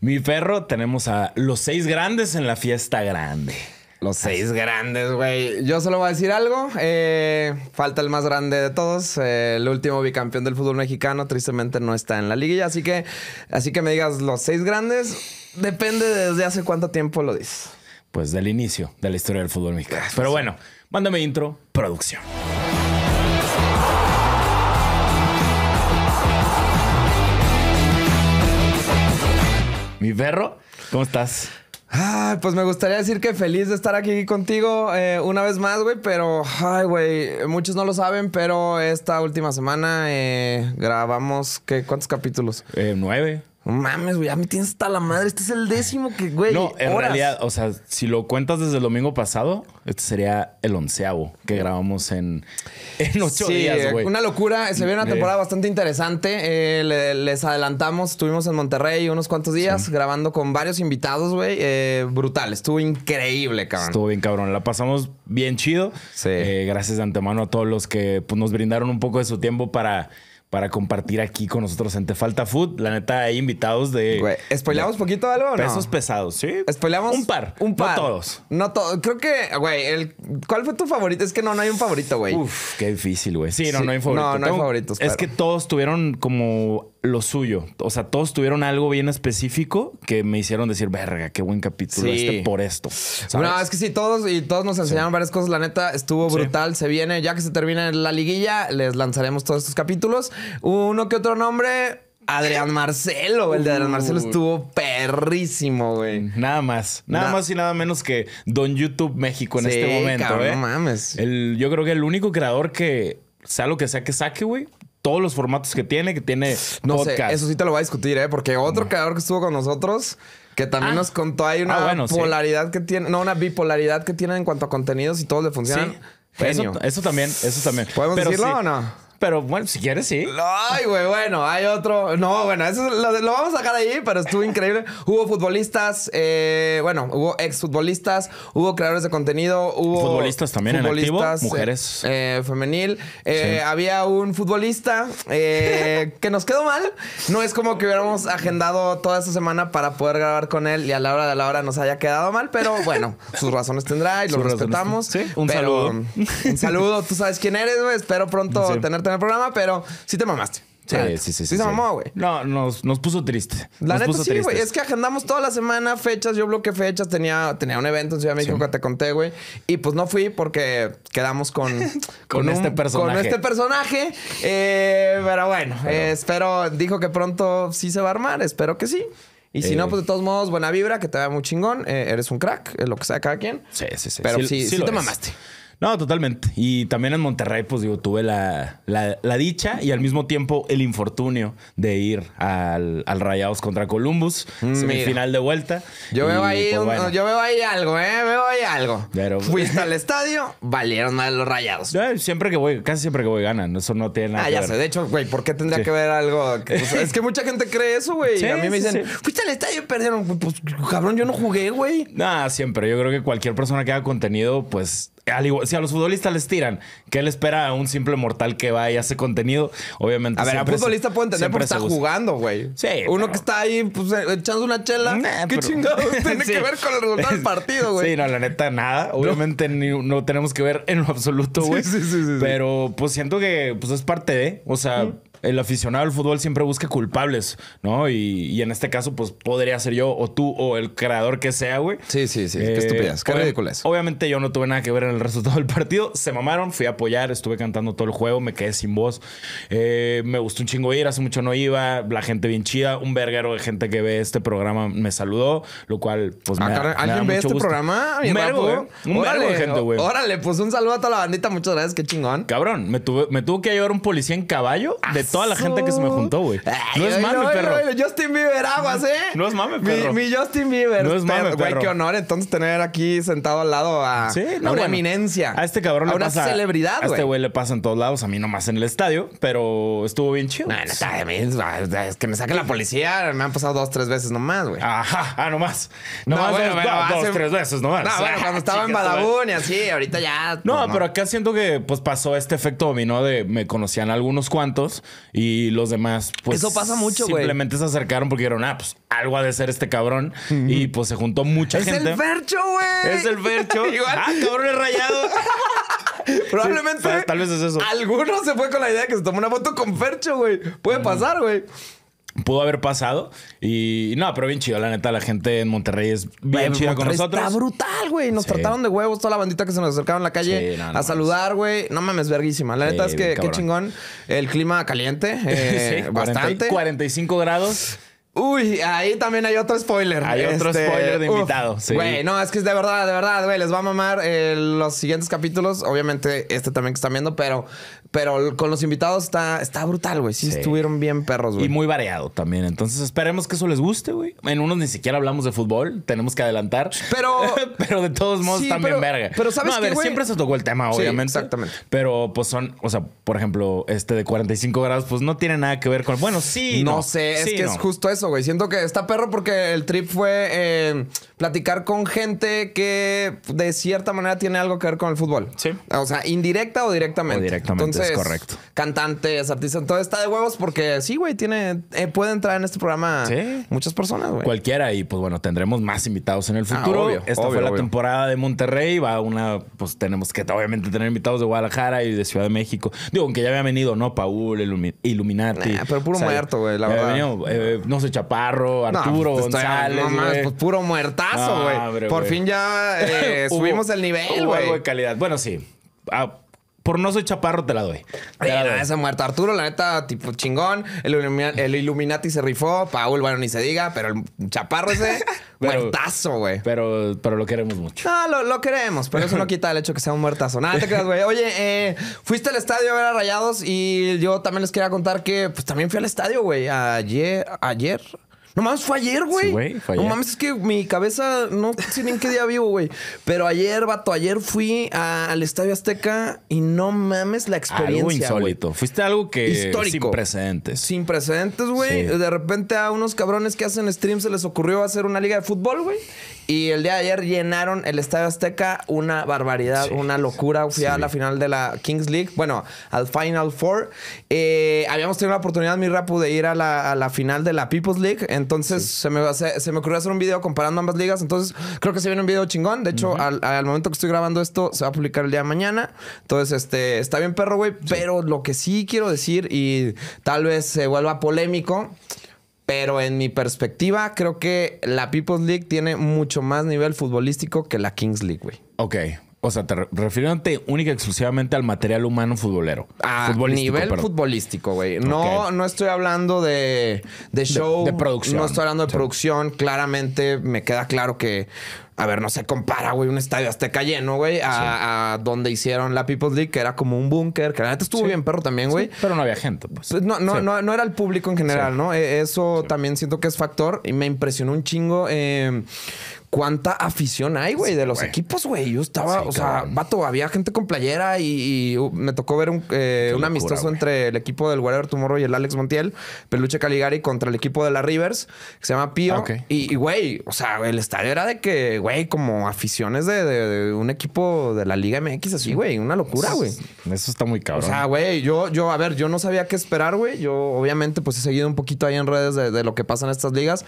Mi perro, tenemos a los seis grandes en la fiesta grande. Los seis grandes, güey. Yo solo voy a decir algo. Eh, falta el más grande de todos. Eh, el último bicampeón del fútbol mexicano, tristemente, no está en la liga. Así que, así que me digas los seis grandes. Depende desde hace cuánto tiempo lo dices. Pues del inicio de la historia del fútbol mexicano. Pero bueno, mándame intro, producción. Berro, ¿Cómo estás? pues me gustaría decir que feliz de estar aquí contigo eh, una vez más, güey, pero, ay, güey, muchos no lo saben, pero esta última semana eh, grabamos, ¿qué, ¿cuántos capítulos? Eh, nueve. No mames, güey, ya me tienes hasta la madre. Este es el décimo que, güey. No, en realidad, o sea, si lo cuentas desde el domingo pasado, este sería el onceavo que grabamos en, ocho días, güey. Una locura. Se viene una temporada bastante interesante. Eh, les adelantamos, estuvimos en Monterrey unos cuantos días grabando con varios invitados, güey. Eh, brutal, estuvo increíble, cabrón. Estuvo bien, cabrón. La pasamos bien chido. Sí. Eh, gracias de antemano a todos los que pues, nos brindaron un poco de su tiempo para para compartir aquí con nosotros en Te Falta Food. La neta, hay invitados de. Güey, ¿espoilamos poquito algo o no? Pesos pesados, sí. ¿Espoleamos Un par. Un par. No todos. No todos. Creo que, güey, el, ¿cuál fue tu favorito? Es que no, no hay un favorito, güey. Uf, qué difícil, güey. Sí, no, no hay un No, no hay favoritos. Es que todos tuvieron como lo suyo. O sea, todos tuvieron algo bien específico que me hicieron decir, verga, qué buen capítulo este por esto. No, es que sí, todos y todos nos enseñaron varias cosas. La neta, estuvo brutal. Se viene, ya que se termina la liguilla, les lanzaremos todos estos capítulos. Uno que otro nombre. Adrián Marcelo, el de Adrián Marcelo estuvo perrísimo, güey. Nada más, nada más y nada menos que Don YouTube México en este momento, ¿eh? No mames. El, yo creo que el único creador que sea lo que sea que saque, güey, todos los formatos que tiene, que tiene no podcast. eso sí te lo voy a discutir, ¿eh? Porque otro creador que estuvo con nosotros, que también ah. nos contó, hay una ah, polaridad que tiene, no, una bipolaridad que tiene en cuanto a contenidos y todo le funcionan. Sí. Eso, también, eso también. ¿Podemos decirlo o no? pero bueno, si quieres, sí. Ay, güey, bueno, hay otro. No, bueno, eso lo, vamos a dejar ahí, pero estuvo increíble. hubo futbolistas, eh, bueno, hubo exfutbolistas, hubo creadores de contenido, hubo. Futbolistas también futbolistas, en activo, eh, mujeres. Eh, femenil. Había un futbolista que nos quedó mal. No es como que hubiéramos agendado toda esta semana para poder grabar con él y a la hora de la hora nos haya quedado mal, pero bueno, sus razones tendrá y lo respetamos. Sí, un saludo. Un saludo, tú sabes quién eres, güey. Espero pronto tenerte el programa, pero sí te mamaste. Sí, sí, sí, sí, se mamó, No, nos, puso triste. La neta sí, güey. Es que agendamos toda la semana fechas. Yo bloqueé fechas. Tenía, tenía un evento en Ciudad de México que te conté, güey. Y pues no fui porque quedamos con... este personaje. este personaje. Eh, pero bueno, eh, espero... Dijo que pronto sí se va a armar. Espero que sí. Y si no, eh. pues de todos modos, buena vibra, que te vea muy chingón. eres un crack, lo que sea cada quien. Sí, sí, sí. Pero sí, sí, te mamaste. No, totalmente. Y también en Monterrey, pues digo, tuve la, la, dicha y al mismo tiempo el infortunio de ir al, Rayados contra Columbus, mm, semifinal de vuelta. Yo veo ahí, pues, yo veo ahí algo, eh, veo ahí algo. Pues, Fuiste al estadio, valieron mal los Rayados. Eh, siempre que voy, casi siempre que voy ganan, eso no tiene nada ah, ya sé, de hecho, güey, ¿por qué tendría que ver algo? Pues, es que mucha gente cree eso, güey. a mí me dicen, "Fuiste al estadio y perdieron." Pues cabrón, yo no jugué, güey. nada siempre. Yo creo que cualquier persona que haga contenido, pues si a los futbolistas les tiran, ¿qué le espera a un simple mortal que va y hace contenido? Obviamente. A ver, a futbolista puede entender porque está jugando, güey. Sí. Uno que está ahí pues, eh, echando una chela. ¿Qué chingado chingados tiene que ver con el resultado del partido, güey? Sí, no, la neta, nada. Obviamente no, tenemos que ver en lo absoluto, güey. Sí, sí, sí, sí, Pero pues siento que pues es parte de. O sea, el aficionado al fútbol siempre busca culpables, ¿no? Y, en este caso, pues podría ser yo o tú o el creador que sea, güey. Sí, sí, sí. qué eh, estupidez, qué Obviamente yo no tuve nada que ver en el resultado del partido. Se mamaron, fui a apoyar, estuve cantando todo el juego, me quedé sin voz. Eh, me gustó un chingo ir, hace mucho no iba. La gente bien chida, un verguero de gente que ve este programa me saludó, lo cual, pues me, ah, ¿Alguien ve este programa? Un vergo, eh, un vergo de gente, güey. Órale, pues un saludo a toda la bandita, muchas gracias, qué chingón. Cabrón, me, tuve, me tuvo que llevar un policía en caballo de ah, toda la gente que se me juntó, güey. No es mame, perro. Justin Bieber, aguas, ¿eh? No es mame, perro. Mi, Justin Bieber. No es mame, perro. Güey, qué honor entonces tener aquí sentado al lado a, una eminencia. A este cabrón a una celebridad, güey. A este güey le pasa en todos lados, a mí nomás en el estadio, pero estuvo bien chido. No, no, es que me saquen la policía, me han pasado dos, tres veces nomás, güey. Ajá, ah, nomás. no, más dos, tres veces nomás. No, bueno, ah, cuando estaba en Badabun y así, ahorita ya. Pues, no, pero acá siento que pues pasó este efecto dominó de me conocían algunos cuantos y los demás, pues. Eso pasa mucho, güey. Simplemente se acercaron porque dijeron, ah, pues algo ha de ser este cabrón. Y pues se juntó mucha gente. es el Fercho, güey. Es el Fercho. Ah, cabrón, es rayado. Probablemente. tal vez es eso. Algunos se fue con la idea que se tomó una foto con Fercho, güey. Puede pasar, güey pudo haber pasado. Y no, pero bien chido, la neta, la gente en Monterrey es bien chida con nosotros. Está brutal, güey. Nos trataron de huevos, toda la bandita que se nos acercaron en la calle a saludar, güey. No mames, verguísima. La neta es que qué chingón. El clima caliente, eh, bastante. 45 grados. Uy, ahí también hay otro spoiler. Hay otro este, spoiler de invitado. Güey, no, es que es de verdad, de verdad, güey. Les va a mamar eh, los siguientes capítulos. Obviamente, este también que están viendo, pero pero con los invitados está, está brutal, güey. Sí, estuvieron bien perros, güey. Y muy variado también. Entonces esperemos que eso les guste, güey. En unos ni siquiera hablamos de fútbol. Tenemos que adelantar. Pero. pero de todos modos, también verga. Pero sabes no, siempre se tocó el tema, obviamente. exactamente. Pero pues son, o sea, por ejemplo, este de 45 grados, pues no tiene nada que ver con. Bueno, sí. No, sé, es que es justo eso, güey. Siento que está perro porque el trip fue. Eh, platicar con gente que de cierta manera tiene algo que ver con el fútbol. Sí. Ah, o sea, indirecta o directamente. directamente, Entonces, es correcto. Cantantes, artistas. Entonces está de huevos porque sí, güey, tiene, eh, puede entrar en este programa muchas personas, güey. Cualquiera. Y pues bueno, tendremos más invitados en el ah, futuro. obvio, Esta fue la temporada de Monterrey. Va una, pues tenemos que obviamente tener invitados de Guadalajara y de Ciudad de México. Digo, aunque ya había venido, ¿no? Paul, Illuminati. pero puro muerto, güey, la verdad. Eh, no sé, Chaparro, Arturo, pues González. pues, puro muerta Ah, por fin ya eh, subimos el nivel, güey. de calidad. Bueno, sí. Ah, por no soy chaparro, te la doy. esa Arturo, la neta, tipo chingón. El, Illuminati se rifó. Paul, bueno, ni se diga, pero el chaparro ese, muertazo, güey. Pero, pero lo queremos mucho. No, lo, queremos, pero eso no quita el hecho que sea un muertazo. Nada, te güey. Oye, eh, fuiste al estadio a ver a Rayados y yo también les quería contar que, pues también fui al estadio, güey. Ayer, ayer, no mames, fue ayer, güey. No mames, es que mi cabeza no sé ni en qué día vivo, güey. Pero ayer, vato, ayer fui al Estadio Azteca y no mames la experiencia. Algo insólito. Fuiste algo que. Histórico. Sin precedentes. Sin precedentes, güey. De repente a unos cabrones que hacen stream se les ocurrió hacer una liga de fútbol, güey. Y el día de ayer llenaron el Estadio Azteca una barbaridad, una locura. Fui a la final de la Kings League, bueno, al Final Four. Eh, habíamos tenido la oportunidad, mi rapu, de ir a la, a la final de la People's League entonces se, me se me ocurrió hacer un video comparando ambas ligas. Entonces creo que se viene un video chingón. De hecho, al, momento que estoy grabando esto, se va a publicar el día de mañana. Entonces, este, está bien perro, güey. Pero lo que sí quiero decir, y tal vez se vuelva polémico, pero en mi perspectiva, creo que la People's League tiene mucho más nivel futbolístico que la Kings League, güey. Ok, o sea, te refiriéndote única exclusivamente al material humano futbolero. A nivel futbolístico, güey. No, no estoy hablando de, show. De, producción. No estoy hablando de producción. Claramente me queda claro que. A ver, no se compara, güey, un estadio azteca lleno, güey, a, donde hicieron la People's League, que era como un búnker, que la neta estuvo bien perro también, güey. pero no había gente, pues. pues no, no, no, era el público en general, ¿no? E, eso también siento que es factor y me impresionó un chingo. Eh, cuánta afición hay, güey, de los equipos, güey. Yo estaba, o sea, vato, había gente con playera y, uh, me tocó ver un, eh, amistoso entre el equipo del Whatever Tomorrow y el Alex Montiel, Peluche Caligari, contra el equipo de la Rivers, que se llama Pío. Ah, y, güey, o sea, el estadio era de que, güey, como aficiones de, un equipo de la Liga MX, así, güey, una locura, güey. Eso está muy cabrón. O sea, güey, yo, yo, a ver, yo no sabía qué esperar, güey. Yo, obviamente, pues he seguido un poquito ahí en redes de lo que pasa en estas ligas,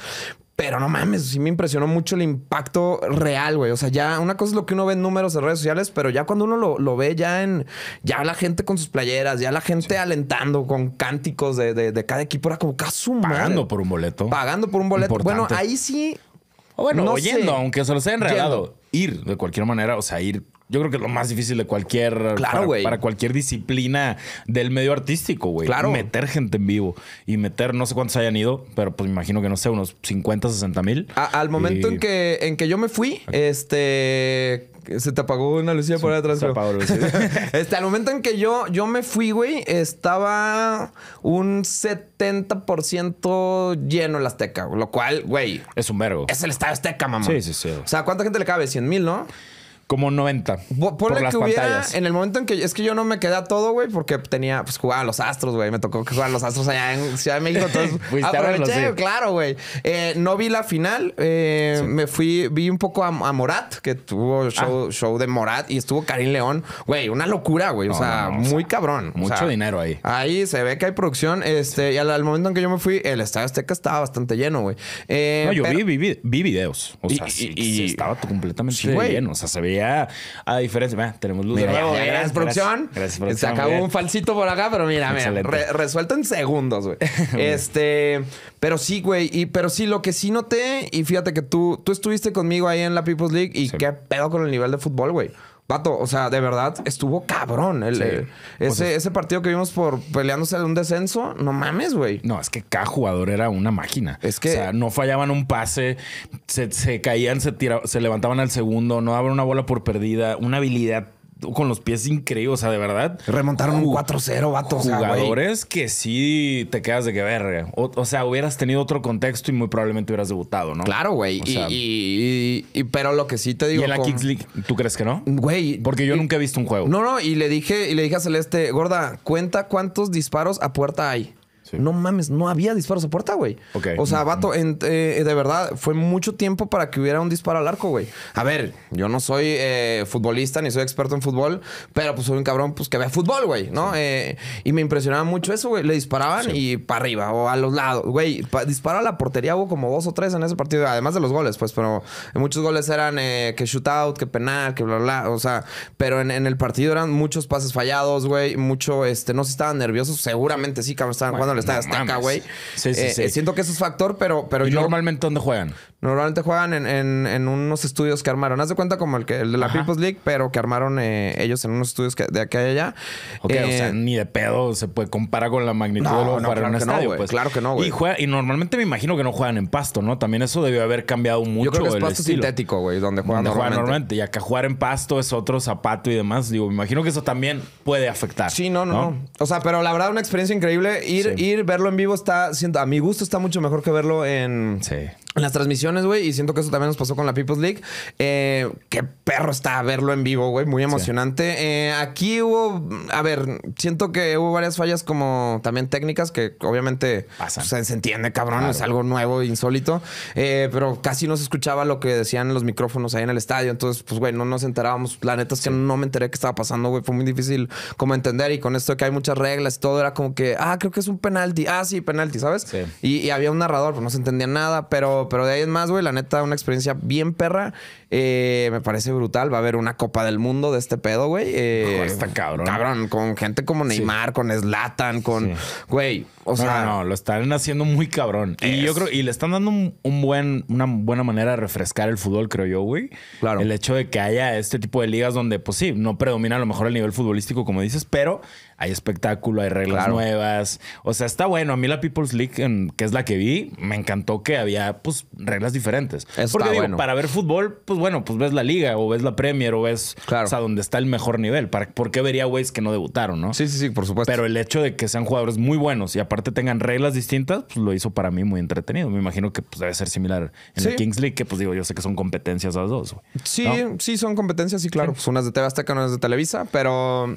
pero no mames, sí me impresionó mucho el impacto real, güey. O sea, ya una cosa es lo que uno ve en números de redes sociales, pero ya cuando uno lo, ve ya en, ya la gente con sus playeras, ya la gente alentando con cánticos de, cada equipo, era como casi ah, Pagando por un boleto. Pagando por un boleto. Bueno, ahí sí. O bueno, oyendo, aunque se los hayan regalado. Ir, de cualquier manera, o sea, ir yo creo que es lo más difícil de cualquier. Claro, para, para, cualquier disciplina del medio artístico, güey. Claro. Meter gente en vivo y meter, no sé cuántos hayan ido, pero pues me imagino que no sé, unos 50, 60 mil. Al momento en, que, en que yo me fui, este. Se te apagó una lucía por por atrás. Se este, al momento en que yo, yo me fui, güey, estaba un 70% lleno el Azteca, lo cual, güey. Es un vergo. Es el estado Azteca, mamá. Sí, sí, sí. O sea, ¿cuánta gente le cabe? 100 mil, ¿no? Como 90. por, las que hubiera, pantallas. en el momento en que es que yo no me quedé a todo, güey, porque tenía, pues jugaba a los astros, güey. Me tocó jugar a los astros allá en Ciudad de México. Entonces, aproveché, claro, güey. Eh, no vi la final. Eh, me fui, vi un poco a, Morat, que tuvo ah. show, de Morat y estuvo Karim León. Güey, una locura, güey. o sea, muy cabrón. Mucho dinero ahí. Ahí se ve que hay producción. Este, y al, momento en que yo me fui, el Estadio Azteca estaba bastante lleno, güey. Eh, no, yo vi, vi, videos. O sea, estaba completamente lleno. O sea, se veía a diferencia. tenemos luz de nuevo. Gracias, producción. Se acabó un falsito por acá, pero mira, resuelto en segundos, güey. este, pero sí, güey. Y, pero sí, lo que sí noté, y fíjate que tú, tú estuviste conmigo ahí en la People's League, y qué pedo con el nivel de fútbol, güey. Vato, o sea, de verdad estuvo cabrón. El, eh, pues ese, ese partido que vimos por peleándose de un descenso, no mames, güey. No, es que cada jugador era una máquina. Es que. O sea, no fallaban un pase, se, caían, se, tiraban, se levantaban al segundo, no daban una bola por perdida, una habilidad con los pies increíbles, o sea, de verdad. Remontaron un 4-0, vato. Jugadores que sí te quedas de que ver O, o, sea, hubieras tenido otro contexto y muy probablemente hubieras debutado, ¿no? Claro, güey. y, pero lo que sí te digo. ¿Y en la con... League tú crees que no? Güey. Porque yo nunca he visto un juego. No, no, y le dije, y le dije a Celeste, gorda, cuenta cuántos disparos a puerta hay. No mames, no había disparos a puerta, güey. O sea, vato, eh, eh, de verdad, fue mucho tiempo para que hubiera un disparo al arco, güey. A ver, yo no soy eh, futbolista ni soy experto en fútbol, pero pues soy un cabrón pues, que vea fútbol, güey, ¿no? y me impresionaba mucho eso, güey. Le disparaban y para arriba o a los lados, güey. Disparo a la portería hubo como dos o tres en ese partido, además de los goles, pues, pero muchos goles eran que out, que penal, que bla, bla, O sea, pero en, el partido eran muchos pases fallados, güey. Mucho, este, no sé estaban nerviosos, seguramente sí, cabrón, estaban jugando estás Estadio güey. Sí, sí, eh, eh, Siento que eso es factor, pero, pero normalmente dónde juegan? Normalmente juegan en, en, en, unos estudios que armaron. Haz de cuenta como el, que, el de la People's League, pero que armaron eh, ellos en unos estudios que, de acá allá. o sea, eh, ni de pedo se puede comparar con la magnitud de lo que en un estadio. pues. Claro que no, güey. Y, y normalmente me imagino que no juegan en pasto, ¿no? También eso debió haber cambiado mucho. Yo creo que es el pasto sintético, güey, donde juegan donde normalmente. Juegan normalmente. Y acá jugar en pasto es otro zapato y demás. Digo, me imagino que eso también puede afectar. Sí, no, no, O sea, pero la verdad, una experiencia increíble. Ir, ir verlo en vivo está, a mi gusto, está mucho mejor que verlo en. Sí en las transmisiones, güey, y siento que eso también nos pasó con la People's League. Eh, qué perro está verlo en vivo, güey, muy emocionante. Eh, aquí hubo, a ver, siento que hubo varias fallas como también técnicas que obviamente pues, se entiende, cabrón, es algo nuevo, insólito, eh, pero casi no se escuchaba lo que decían los micrófonos ahí en el estadio, entonces, pues, güey, no nos enterábamos. La neta es que no me enteré qué estaba pasando, güey, fue muy difícil como entender y con esto de que hay muchas reglas y todo era como que, ah, creo que es un penalti, ah, sí, penalti, ¿sabes? Sí. Y, y había un narrador, pues no se entendía nada, pero pero, de ahí es más, güey, la neta, una experiencia bien perra. Eh, me parece brutal. Va a haber una Copa del Mundo de este pedo, güey. Eh, está cabrón. Cabrón, con gente como Neymar, con Slatan, con. Güey, o sea. No, no, lo están haciendo muy cabrón. Y yo creo, y le están dando un, buen, una buena manera de refrescar el fútbol, creo yo, güey. Claro. El hecho de que haya este tipo de ligas donde, pues sí, no predomina a lo mejor el nivel futbolístico, como dices, pero hay espectáculo, hay reglas nuevas. O sea, está bueno. A mí la People's League, que es la que vi, me encantó que había pues reglas diferentes. Está Porque digo, para ver fútbol, pues bueno, pues ves la liga o ves la Premier o ves claro. o sea, donde está el mejor nivel. ¿Para, ¿Por qué vería güeyes que no debutaron, no? Sí, sí, sí, por supuesto. Pero el hecho de que sean jugadores muy buenos y aparte tengan reglas distintas, pues lo hizo para mí muy entretenido. Me imagino que pues, debe ser similar en la Kings League, que pues digo, yo sé que son competencias las dos. Sí, sí, son competencias, sí, claro. Pues unas de TV Azteca, unas de Televisa, pero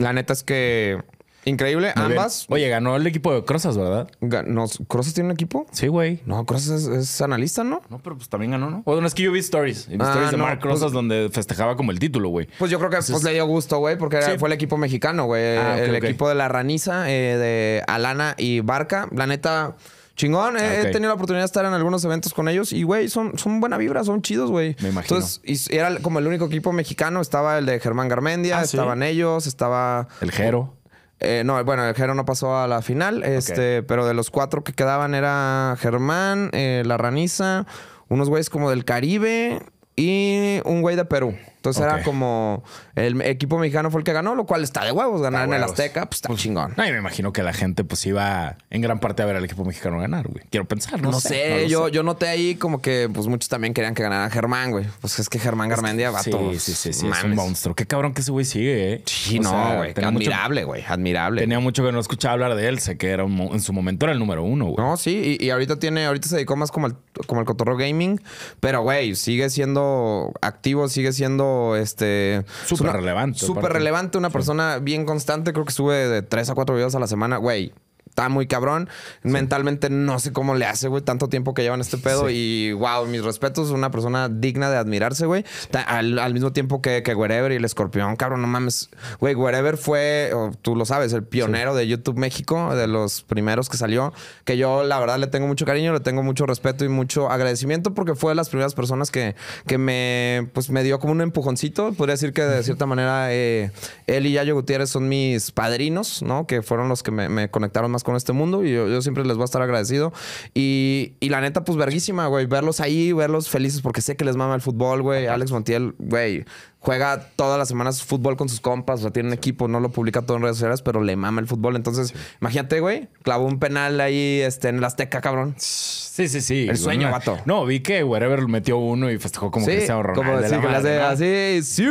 la neta es que increíble, ambas. Oye, ganó el equipo de Crozas, ¿verdad? ¿Crosas ¿Crozas tiene un equipo? Sí, güey. No, Crozas es, analista, ¿no? No, pero pues también ganó, ¿no? Bueno, es que yo vi stories. Ah, stories de Mark pues donde festejaba como el título, güey. Pues yo creo que pues, le dio gusto, güey, porque fue el equipo mexicano, güey. Ah, el equipo de la Raniza, eh, de Alana y Barca. La neta, Chingón, eh, he, tenido la oportunidad de estar en algunos eventos con ellos y, güey, son, son buena vibra, son chidos, güey. Me imagino. Entonces, y era como el único equipo mexicano. Estaba el de Germán Garmendia, ah, estaban ellos, estaba... El Jero. Eh, no, bueno, el Jero no pasó a la final, este, pero de los cuatro que quedaban era Germán, eh, La Raniza, unos güeyes como del Caribe y un güey de Perú. Entonces era como el equipo mexicano fue el que ganó, lo cual está de huevos ganar en el Azteca, pues está un pues, chingón. Ay, me imagino que la gente pues iba en gran parte a ver al equipo mexicano ganar, güey. Quiero pensar, no, sé. yo, yo noté ahí como que pues muchos también querían que ganara Germán, güey. Pues es que Germán Garmendia va todo. Sí, pues, sí, sí, sí es un monstruo. Qué cabrón que ese güey sigue, eh. Sí, no, güey. Admirable, güey. Admirable. Tenía mucho que no escuchaba hablar de él, sé que era en su momento era el número uno, güey. No, sí, y, y, ahorita tiene, ahorita se dedicó más como al, como al cotorro gaming, pero güey, sigue siendo activo, sigue siendo este súper relevante. relevante, una persona bien constante. Creo que sube de tres a cuatro videos a la semana. Güey, está muy cabrón. Mentalmente no sé cómo le hace, güey, tanto tiempo que llevan este pedo. Y wow, mis respetos, una persona digna de admirarse, güey. Al, mismo tiempo que, que Wherever y el escorpión, cabrón, no mames. Güey, Wherever fue, tú lo sabes, el pionero de YouTube México, de los primeros que salió. Que yo, la verdad, le tengo mucho cariño, le tengo mucho respeto y mucho agradecimiento porque fue de las primeras personas que, que me, pues, me dio como un empujoncito. Podría decir que de cierta manera eh, él y Yayo Gutiérrez son mis padrinos, ¿no? Que fueron los que me, me conectaron más con con este mundo y yo, siempre les voy a estar agradecido. Y, y la neta, pues verguísima, güey, verlos ahí, verlos felices porque sé que les mama el fútbol, güey. Alex Montiel, güey, juega todas las semanas fútbol con sus compas, o sea, tiene un equipo, no lo publica todo en redes sociales, pero le mama el fútbol. Entonces, imagínate, güey, clavó un penal ahí este, en la Azteca, cabrón. Sí, sí, sí. El sueño, vato. No, vi que Wherever metió uno y festejó como Cristiano Ronaldo. Como decir, así, sí,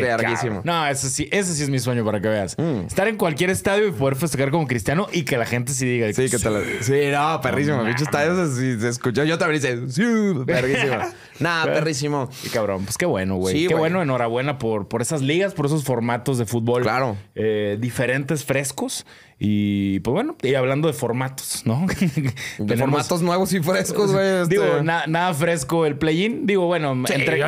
verguísimo. No, eso sí, ese sí es mi sueño para que veas. Mm. Estar en cualquier estadio y poder festejar como Cristiano y que la gente sí diga. Sí, que te lo... Sí, no, perrísimo. Bicho, estadios se, se escuchó. Yo también hice, sí, perrísimo. Nada, perrísimo. Y cabrón, pues qué bueno, güey. qué bueno enhorabuena por, por esas ligas, por esos formatos de fútbol. Claro. Eh, diferentes, frescos. Y pues bueno, y hablando de formatos, ¿no? de formatos nuevos y frescos, güey. Digo, este. nada fresco el play-in. Digo, bueno,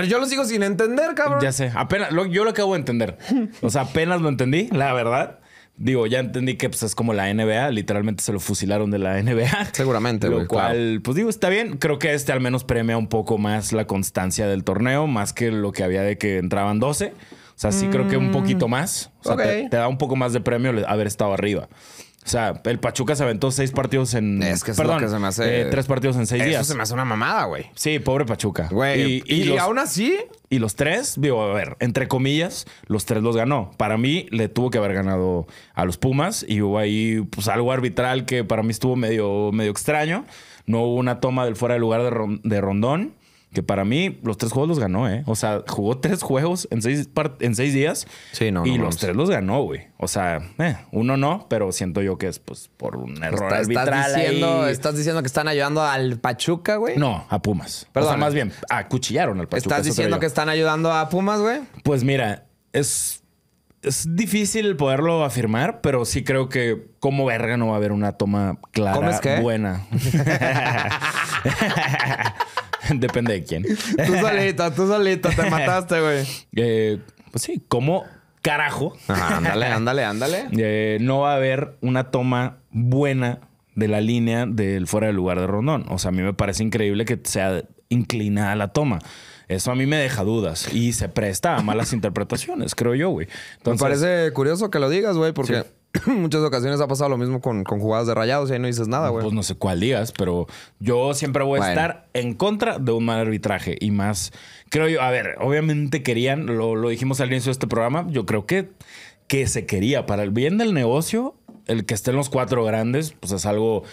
yo, lo sigo sin entender, cabrón. Ya sé, apenas, yo lo acabo de entender. O sea, apenas lo entendí, la verdad. Digo, ya entendí que pues, es como la NBA, literalmente se lo fusilaron de la NBA. Seguramente, Lo cual, pues digo, está bien. Creo que este al menos premia un poco más la constancia del torneo, más que lo que había de que entraban 12. O sea, sí creo que un mm. poquito más. O sea, te, da un poco más de premio haber estado arriba. O sea, el Pachuca se aventó seis partidos en. tres partidos en seis días. Eso se me hace una mamada, güey. Sí, pobre Pachuca. Güey. Y, aún así. Y los tres, digo, a ver, entre comillas, los tres los ganó. Para mí, le tuvo que haber ganado a los Pumas y hubo ahí, pues, algo arbitral que para mí estuvo medio, medio extraño. No hubo una toma del fuera de lugar de, Rondón. Que para mí, los tres juegos los ganó, ¿eh? O sea, jugó tres juegos en seis, en días. Y los tres los ganó, güey. O sea, eh, uno no, pero siento yo que es pues por un error arbitral. Estás diciendo, ¿Estás diciendo que están ayudando al Pachuca, güey? No, a Pumas. Perdón. más bien, acuchillaron al Pachuca. ¿Estás diciendo que están ayudando a Pumas, güey? Pues mira, es es difícil poderlo afirmar, pero sí creo que como verga no va a haber una toma clara, buena. Depende de quién. tú solita, tú solita. te mataste, güey. Eh, pues sí, ¿cómo carajo? ándale, ándale, ándale. Eh, no va a haber una toma buena de la línea del fuera del lugar de Rondón. O sea, a mí me parece increíble que sea inclinada la toma. Eso a mí me deja dudas y se presta a malas interpretaciones, creo yo, güey. me parece curioso que lo digas, güey, porque muchas ocasiones ha pasado lo mismo con, jugadas de rayados y ahí no dices nada, güey. Pues no sé cuál digas, pero yo siempre voy a estar en contra de un mal arbitraje y más. Creo yo, a ver, obviamente querían, lo, dijimos al inicio de este programa, yo creo que, que se quería para el bien del negocio el que estén los cuatro grandes, pues es algo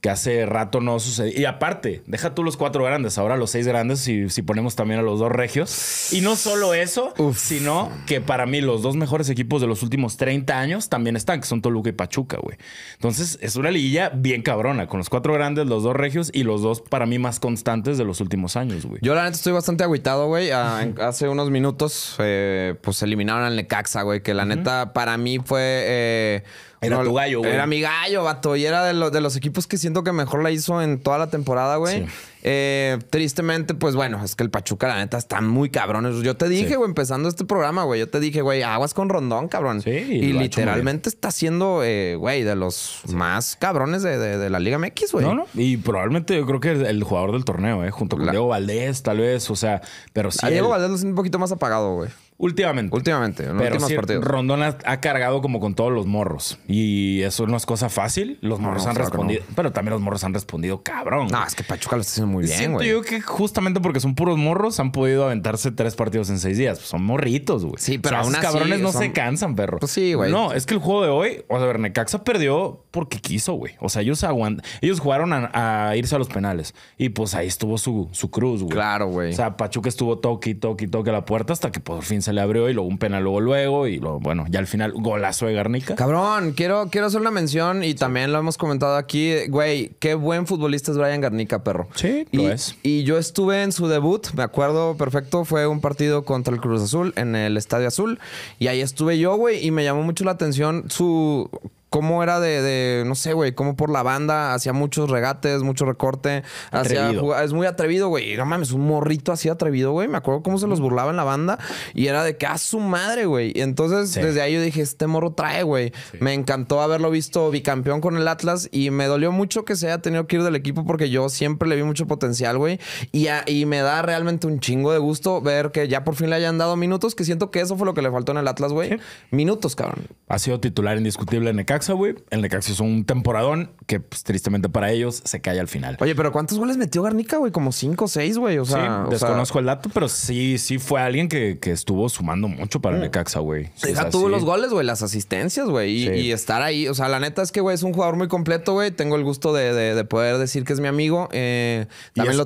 que hace rato no sucedió. Y aparte, deja tú los cuatro grandes, ahora los seis grandes, si, si ponemos también a los dos regios. Y no solo eso, sino que para mí los dos mejores equipos de los últimos 30 años también están, que son Toluca y Pachuca, güey. Entonces, es una liguilla bien cabrona, con los cuatro grandes, los dos regios y los dos para mí más constantes de los últimos años, güey. Yo la neta estoy bastante agüitado, güey. Ah, hace unos minutos, eh, pues eliminaron al Necaxa, güey, que la neta para mí fue... Eh, era tu gallo, güey. Era mi gallo, vato. Y era de, de, los equipos que siento que mejor la hizo en toda la temporada, güey. Eh, tristemente, pues bueno, es que el Pachuca, la neta, están muy cabrones. Yo te dije, güey, empezando este programa, güey, yo te dije, güey, aguas con Rondón, cabrón. Sí, y, literalmente está siendo, eh, güey, de los más cabrones de, la Liga MX, güey. No, no. Y probablemente yo creo que el, jugador del torneo, ¿eh? Junto con Diego Valdés, tal vez, o sea, pero sí. A Diego Valdés lo un poquito más apagado, güey. Últimamente. Últimamente, en Pero últimos Rondón ha, cargado como con todos los morros. Y eso no es cosa fácil. Los morros han respondido. Pero también los morros han respondido cabrón. No, es que Pachuca lo está haciendo muy bien, Siento güey. yo que justamente porque son puros morros han podido aventarse tres partidos en seis días. son morritos, güey. Sí, pero aún cabrones no se cansan, perro. Pues sí, güey. No, es que el juego de hoy, o sea, Vernecaxa perdió porque quiso, güey. O sea, ellos aguantan, ellos jugaron a, irse a los penales. Y pues ahí estuvo su, su cruz, güey. Claro, güey. O sea, Pachuca estuvo toque y toque toque la puerta hasta que por fin se se le abrió y luego un penal luego luego y bueno, ya al final golazo de Garnica. Cabrón, quiero, quiero hacer una mención y también lo hemos comentado aquí, güey, qué buen futbolista es Brian Garnica, perro. Sí, lo es. Y yo estuve en su debut, me acuerdo perfecto, fue un partido contra el Cruz Azul en el Estadio Azul y ahí estuve yo, güey, y me llamó mucho la atención su cómo era de, de no sé, güey, cómo por la banda hacía muchos regates, mucho recorte. Hacía, es muy atrevido, güey. No mames, un morrito así atrevido, güey. Me acuerdo cómo se los burlaba en la banda y era de que a su madre, güey. entonces desde ahí yo dije, este morro trae, güey. Me encantó haberlo visto bicampeón con el Atlas y me dolió mucho que se haya tenido que ir del equipo porque yo siempre le vi mucho potencial, güey. Y, me da realmente un chingo de gusto ver que ya por fin le hayan dado minutos, que siento que eso fue lo que le faltó en el Atlas, güey. Minutos, cabrón. Ha sido titular indiscutible en CAC. Necaxa, güey. El Necaxa es un temporadón que, pues, tristemente para ellos, se cae al final. Oye, pero ¿cuántos goles metió Garnica, güey? Como cinco o seis, güey. O sea, sí, desconozco el dato, pero sí, sí fue alguien que, estuvo sumando mucho para el mm. Necaxa, güey. tuvo los goles, güey, las asistencias, güey. Y, estar ahí. O sea, la neta es que, güey, es un jugador muy completo, güey. Tengo el gusto de, poder decir que es mi amigo. Eh,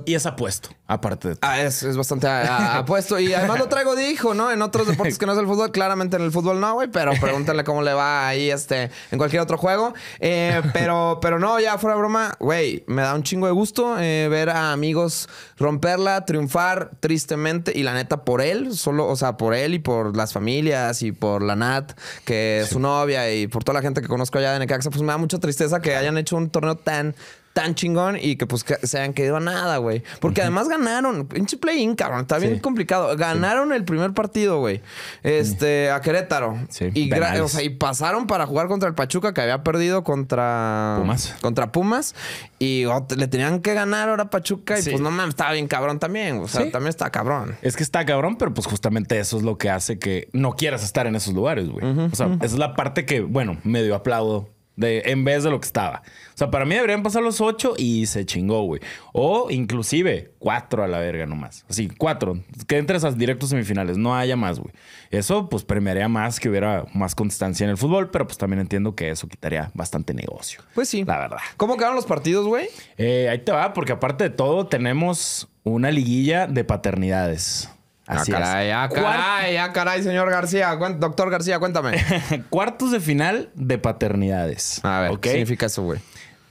y, es, apuesto, aparte de todo. Ah, es, bastante apuesto. Y además lo traigo dijo, ¿no? En otros deportes que no es el fútbol, claramente en el fútbol no, güey, pero pregúntale cómo le va ahí este cualquier otro juego. Eh, pero, pero no, ya fuera broma, güey, me da un chingo de gusto eh, ver a amigos romperla, triunfar tristemente y la neta por él, solo, o sea, por él y por las familias y por la Nat, que es su novia y por toda la gente que conozco allá de Necaxa, pues me da mucha tristeza que hayan hecho un torneo tan tan chingón y que pues se han quedado a nada, güey. Porque además ganaron. Pinche play-in, cabrón. Está bien complicado. Ganaron el primer partido, güey. Este, a Querétaro. Sí. Y, o y pasaron para jugar contra el Pachuca, que había perdido contra Pumas. Contra Pumas. Y oh, le tenían que ganar ahora a Pachuca. Y pues no mames, estaba bien cabrón también. O sea, también está cabrón. Es que está cabrón, pero pues justamente eso es lo que hace que no quieras estar en esos lugares, güey. o sea, esa es la parte que, bueno, medio aplaudo en vez de lo que estaba. O sea, para mí deberían pasar los ocho y se chingó, güey. O inclusive cuatro a la verga nomás. Así, cuatro. Que entre esas directos semifinales. No haya más, güey. Eso, pues, premiaría más que hubiera más constancia en el fútbol. Pero, pues, también entiendo que eso quitaría bastante negocio. Pues sí. La verdad. ¿Cómo quedaron los partidos, güey? Eh, ahí te va, porque aparte de todo, tenemos una liguilla de paternidades. Ah, Así caray, ah, ah, caray, señor García. Doctor García, cuéntame. Cuartos de final de paternidades. A ver, ¿qué significa eso, güey?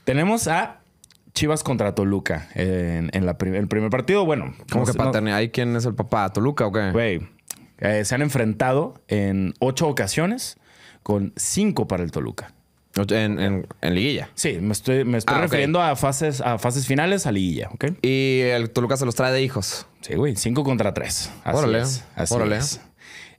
Tenemos a Chivas contra Toluca en, la el primer partido. Bueno, ¿cómo que paternidad? quién es el papá? ¿Toluca o qué? Güey, eh, se han enfrentado en ocho ocasiones con cinco para el Toluca. En, liguilla. Sí, me estoy, me estoy refiriendo a, fases, a fases finales, a liguilla, Y el Toluca se los trae de hijos. Sí, güey, 5 contra 3. Así es. Así es.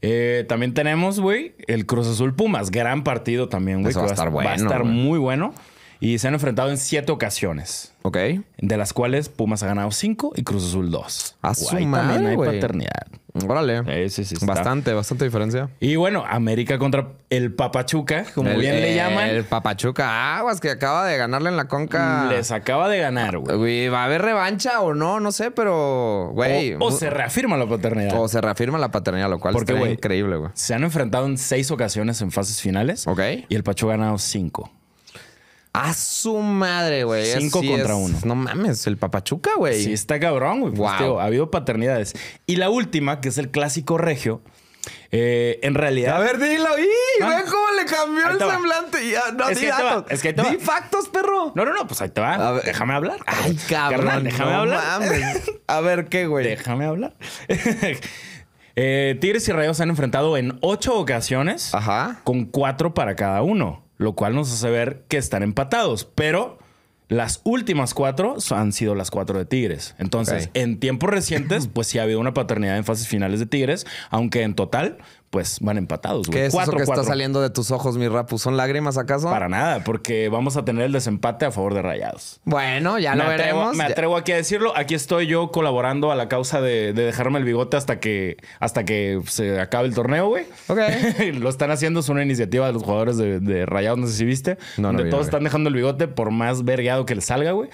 Eh, también tenemos, güey, el Cruz Azul Pumas. Gran partido también, güey. Va, a estar bueno. Va a estar muy bueno. Y se han enfrentado en siete ocasiones. Ok. De las cuales Pumas ha ganado cinco y Cruz Azul dos. A su hay paternidad. Órale. Sí, sí, sí, bastante, bastante diferencia. Y bueno, América contra el Papachuca, como bien le eh, llaman. El Papachuca. Aguas, que acaba de ganarle en la conca. Les acaba de ganar, güey. ¿Va a haber revancha o no? No sé, pero, güey. O, se reafirma la paternidad. O se reafirma la paternidad, lo cual es increíble, güey. Se han enfrentado en seis ocasiones en fases finales. Ok. Y el Pachuca ha ganado cinco. A su madre, güey. Cinco contra uno. No mames, el papachuca, güey. Sí, está cabrón, güey. Pues, ha habido paternidades. Y la última, que es el clásico regio. Eh, en realidad. A ver, dilo. ¡Y! Ah. cómo le cambió el semblante. no, es Es que ahí te va. Di factos, perro. No, no, no, pues ahí te va. Déjame hablar. Ay, cabrón. Carnal, déjame no hablar. Mames. A ver, ¿qué, güey? Déjame hablar. Eh, Tigres y Rayos se han enfrentado en ocho ocasiones. Ajá. Con cuatro para cada uno lo cual nos hace ver que están empatados, pero las últimas cuatro han sido las cuatro de Tigres. Entonces, en tiempos recientes, pues sí ha habido una paternidad en fases finales de Tigres, aunque en total, pues van empatados. Güey. ¿Qué es cuatro, que está saliendo de tus ojos, mi Rapu? ¿Son lágrimas acaso? Para nada, porque vamos a tener el desempate a favor de Rayados. Bueno, ya lo veremos. Me atrevo aquí a decirlo. Aquí estoy yo colaborando a la causa de, dejarme el bigote hasta que, hasta que se acabe el torneo, güey. Ok. lo están haciendo, es una iniciativa de los jugadores de, Rayados, no sé si viste. No, no todos están dejando el bigote por más vergueado que les salga, güey.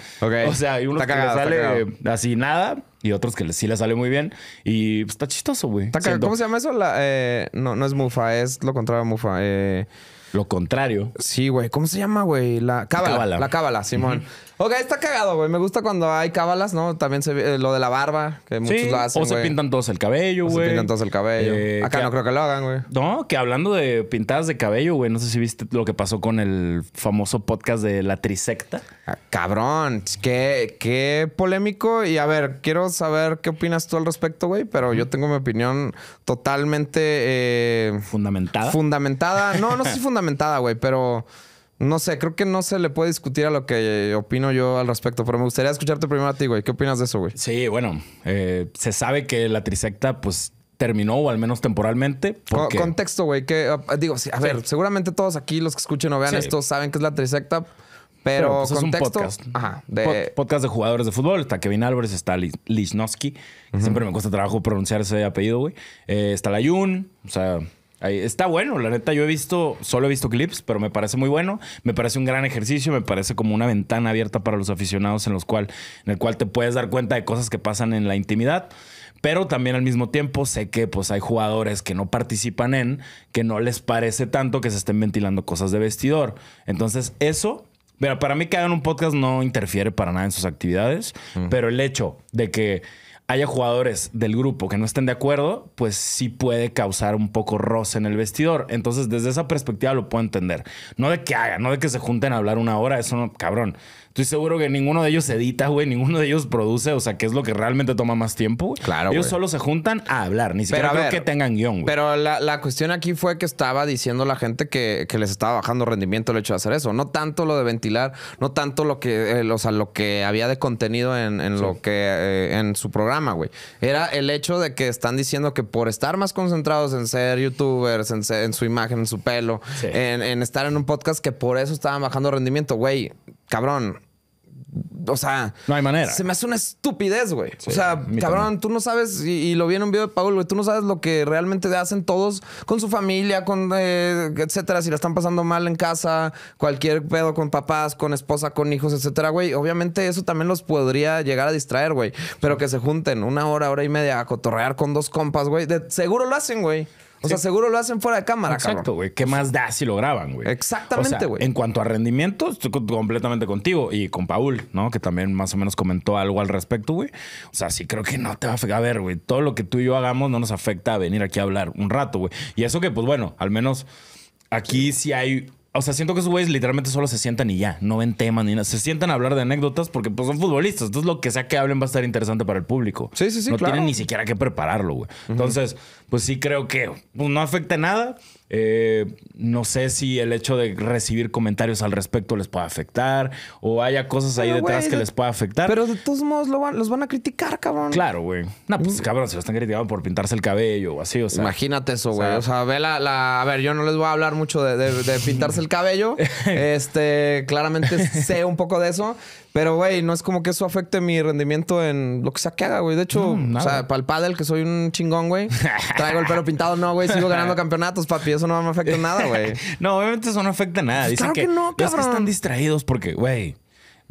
O sea, hay uno que sale así nada y otros que sí le sale muy bien. Y pues, está chistoso, güey. ¿Cómo se llama eso? Eh, no, no es Mufa, es lo contrario a Mufa. Eh. Lo contrario. Sí, güey. ¿Cómo se llama, güey? La cábala. La cábala, Simón. Ok, está cagado, güey. Me gusta cuando hay cábalas, ¿no? También se, eh, lo de la barba, que muchos lo hacen. O se pintan todos el cabello, güey. se pintan todos el cabello. Eh, Acá no creo que lo hagan, güey. No, que hablando de pintadas de cabello, güey, no sé si viste lo que pasó con el famoso podcast de la trisecta. Ah, cabrón, qué, qué polémico. Y a ver, quiero saber qué opinas tú al respecto, güey, pero yo tengo mi opinión totalmente eh, Fundamentada. fundamentada. No, no sé si fundamentada, güey, pero no sé, creo que no se le puede discutir a lo que opino yo al respecto, pero me gustaría escucharte primero a ti, güey. ¿Qué opinas de eso, güey? Sí, bueno, eh, se sabe que la trisecta, pues terminó, o al menos temporalmente. Porque... contexto, güey, que ah, digo, a ver, seguramente todos aquí los que escuchen o vean esto saben qué es la trisecta. Pero, pues, contexto, podcast. de... Podcast de jugadores de fútbol. Está Kevin Álvarez, está Lichnowski. Siempre me cuesta trabajo pronunciar ese apellido, güey. Eh, está Layun, o sea, está bueno, la neta. Yo he visto, solo he visto clips, pero me parece muy bueno. Me parece un gran ejercicio, me parece como una ventana abierta para los aficionados en, los cual, en el cual te puedes dar cuenta de cosas que pasan en la intimidad. Pero también al mismo tiempo sé que pues, hay jugadores que no participan en, que no les parece tanto que se estén ventilando cosas de vestidor. Entonces, eso pero para mí que hagan un podcast no interfiere para nada en sus actividades, mm. pero el hecho de que haya jugadores del grupo que no estén de acuerdo, pues sí puede causar un poco roce en el vestidor. Entonces, desde esa perspectiva lo puedo entender. No de que haga no de que se junten a hablar una hora, eso no, cabrón. Estoy seguro que ninguno de ellos edita, güey. Ninguno de ellos produce. O sea, qué es lo que realmente toma más tiempo, güey. Claro, Ellos solo se juntan a hablar. Ni siquiera creo que tengan guión, güey. Pero la, cuestión aquí fue que estaba diciendo la gente que, les estaba bajando rendimiento el hecho de hacer eso. No tanto lo de ventilar, no tanto lo que, eh, o lo que había de contenido en, lo que, eh, en su programa, güey. Era el hecho de que están diciendo que por estar más concentrados en ser youtubers, en, su imagen, en su pelo, en estar en un podcast, que por eso estaban bajando rendimiento. Güey, cabrón, o sea, no hay manera. Se me hace una estupidez, güey. o sea, cabrón, tú no sabes, y, lo vi en un video de Paul, güey, tú no sabes lo que realmente hacen todos con su familia, con eh, etcétera, si la están pasando mal en casa, cualquier pedo con papás, con esposa, con hijos, etcétera, güey. Obviamente eso también los podría llegar a distraer, güey. Pero que se junten una hora, hora y media a cotorrear con dos compas, güey. seguro lo hacen, güey. O sea, seguro lo hacen fuera de cámara, Exacto, güey. ¿Qué más da si lo graban, güey? Exactamente, güey. en cuanto a rendimiento, estoy completamente contigo. Y con Paul, ¿no? Que también más o menos comentó algo al respecto, güey. O sea, sí creo que no te va a afectar. A ver, güey, todo lo que tú y yo hagamos no nos afecta a venir aquí a hablar un rato, güey. Y eso que, pues bueno, al menos aquí sí hay o sea, siento que esos güeyes literalmente solo se sientan y ya, no ven temas ni nada. Se sientan a hablar de anécdotas porque pues, son futbolistas. Entonces, lo que sea que hablen va a estar interesante para el público. Sí, sí, sí. No tienen ni siquiera que prepararlo, güey. Entonces, pues sí creo que pues, no afecta nada. Eh, no sé si el hecho de recibir comentarios al respecto les pueda afectar o haya cosas ahí detrás que les pueda afectar. Pero de todos modos los van a criticar, cabrón. Claro, güey. No, pues mm. cabrón, se los están criticando por pintarse el cabello o así, o sea. Imagínate eso, güey. O sea, ve la, A ver, yo no les voy a hablar mucho de, de pintarse el cabello. este, claramente sé un poco de eso. Pero, güey, no es como que eso afecte mi rendimiento en lo que sea que haga, güey. De hecho, mm, o sea, para el pádel, que soy un chingón, güey. Traigo el pelo pintado, no, güey. Sigo ganando campeonatos, papi. Eso no me afecta nada, güey. no, obviamente eso no afecta nada. Pues claro que, no, pero Los que están distraídos porque, güey,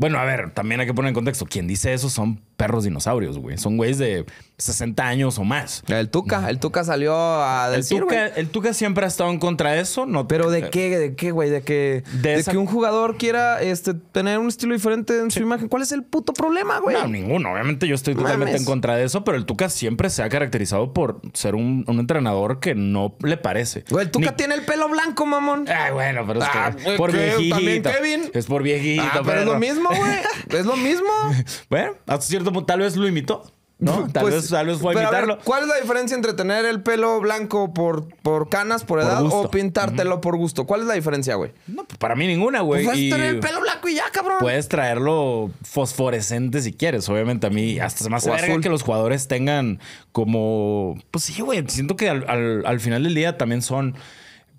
bueno, a ver, también hay que poner en contexto. Quien dice eso son perros dinosaurios, güey. Son güeyes de 60 años o más. El Tuca, el Tuca salió a decir, el Tuca, el Tuca siempre ha estado en contra de eso, ¿no? Pero ¿de eh, qué, de qué, güey? De que, de, que un jugador quiera este, tener un estilo diferente en su imagen. ¿Cuál es el puto problema, güey? No, ninguno. Obviamente yo estoy totalmente en contra de eso, pero el Tuca siempre se ha caracterizado por ser un, entrenador que no le parece. Güey, el Tuca tiene el pelo blanco, mamón. Ay, ah, bueno, pero es ah, que... por viejita. Es por viejito. Ah, pero es lo mismo. Es lo mismo. bueno, hasta cierto punto, tal vez lo imitó. ¿no? Tal, pues vez, tal vez fue a imitarlo. ¿Cuál es la diferencia entre tener el pelo blanco por, por canas, por edad, o pintártelo por gusto? ¿Cuál es la diferencia, güey? No, pues para mí ninguna, güey. puedes tener el pelo blanco y ya, cabrón. Puedes traerlo fosforescente si quieres. Obviamente, a mí hasta se me hace verga que los jugadores tengan como. Pues sí, güey. Siento que al final del día también son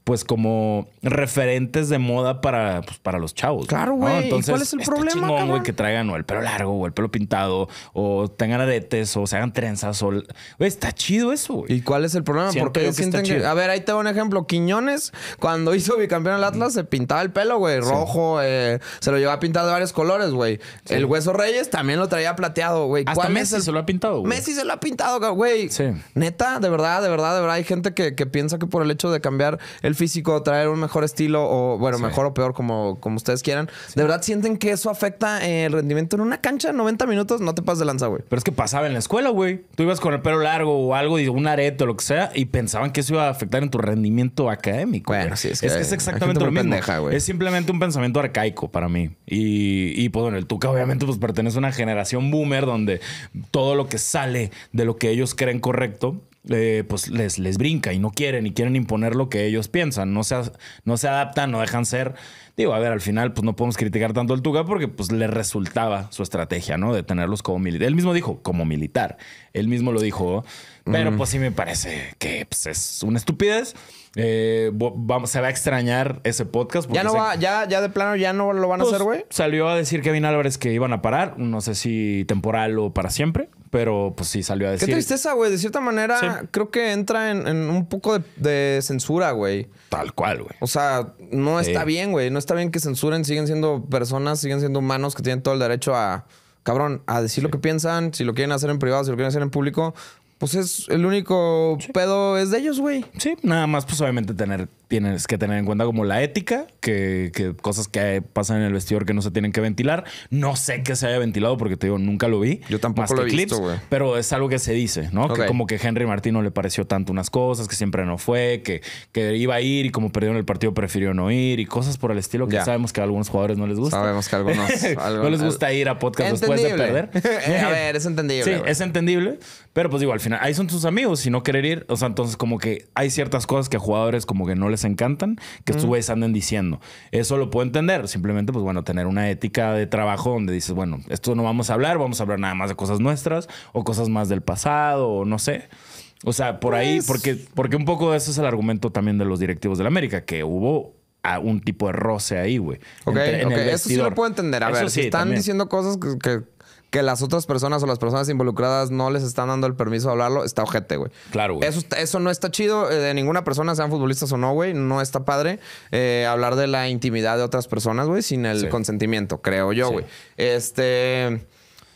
pues como referentes de moda para, pues, para los chavos. Claro, güey. ¿Cuál es el problema? que traigan o el pelo largo o el pelo pintado o tengan aretes o se hagan trenzas. O... Güey, está chido eso, güey. ¿Y cuál es el problema? Porque sienten que... A ver, ahí te un ejemplo. Quiñones, cuando hizo bicampeón al Atlas, se pintaba el pelo, güey, rojo. Eh, se lo llevaba pintado de varios colores, güey. El Hueso Reyes también lo traía plateado, güey. Hasta Messi se lo ha pintado, Messi se lo ha pintado, güey. Sí. Neta, de verdad, de verdad, de verdad. Hay gente que, que piensa que por el hecho de cambiar el físico, traer un mejor estilo o, bueno, mejor o peor, como, como ustedes quieran. ¿De verdad sienten que eso afecta el rendimiento en una cancha? 90 minutos, no te pases de lanza, güey. Pero es que pasaba en la escuela, güey. Tú ibas con el pelo largo o algo y un arete o lo que sea y pensaban que eso iba a afectar en tu rendimiento académico. Bueno, sí, es que, es, exactamente lo mismo. es simplemente un pensamiento arcaico para mí. Y, y pues, bueno, el Tuca obviamente pues pertenece a una generación boomer donde todo lo que sale de lo que ellos creen correcto eh, pues les, les brinca y no quieren y quieren imponer lo que ellos piensan. No se, no se adaptan, no dejan ser. Digo, a ver, al final, pues no podemos criticar tanto al tuga porque pues le resultaba su estrategia, ¿no? De tenerlos como militar. Él mismo dijo, como militar. Él mismo lo dijo. Pero pues sí me parece que pues, es una estupidez. Eh, se va a extrañar ese podcast. ya, no va, ya, ya de plano ya no lo van a pues, hacer, güey. Salió a decir Kevin Álvarez que iban a parar. No sé si temporal o para siempre, pero pues sí salió a decir. Qué tristeza, güey. De cierta manera, creo que entra en, un poco de, censura, güey. Tal cual, güey. O sea, no está bien, güey. No está bien que censuren. Siguen siendo personas, siguen siendo humanos que tienen todo el derecho a cabrón, a decir lo que piensan, si lo quieren hacer en privado, si lo quieren hacer en público, pues es el único pedo es de ellos, güey. Sí, nada más, pues obviamente tener, tienes que tener en cuenta como la ética, que, cosas que pasan en el vestidor que no se tienen que ventilar. No sé que se haya ventilado porque te digo, nunca lo vi. Yo tampoco lo he visto, güey. Pero es algo que se dice, ¿no? Que como que Henry Martín no le pareció tanto unas cosas, que siempre no fue, que, que iba a ir y como perdió en el partido prefirió no ir y cosas por el estilo que sabemos que a algunos jugadores no les gusta. Sabemos que a algunos... no les gusta ir a podcast después de perder. a ver, es entendible. Sí, es entendible, pero pues digo, al final ahí son sus amigos, si no querer ir, o sea, entonces como que hay ciertas cosas que a jugadores como que no les encantan, que mm. güeyes anden diciendo. Eso lo puedo entender, simplemente pues bueno, tener una ética de trabajo donde dices, bueno, esto no vamos a hablar, vamos a hablar nada más de cosas nuestras o cosas más del pasado o no sé. O sea, por ahí, pues porque, porque un poco de eso es el argumento también de los directivos de la América, que hubo un tipo de roce ahí, güey. Ok, ok, eso sí lo puedo entender. A ver, si están diciendo cosas que que las otras personas o las personas involucradas no les están dando el permiso de hablarlo, está ojete, güey. Claro, güey. Eso, eso no está chido eh, de ninguna persona, sean futbolistas o no, güey. No está padre eh, hablar de la intimidad de otras personas, güey, sin el consentimiento, creo yo, güey. Este.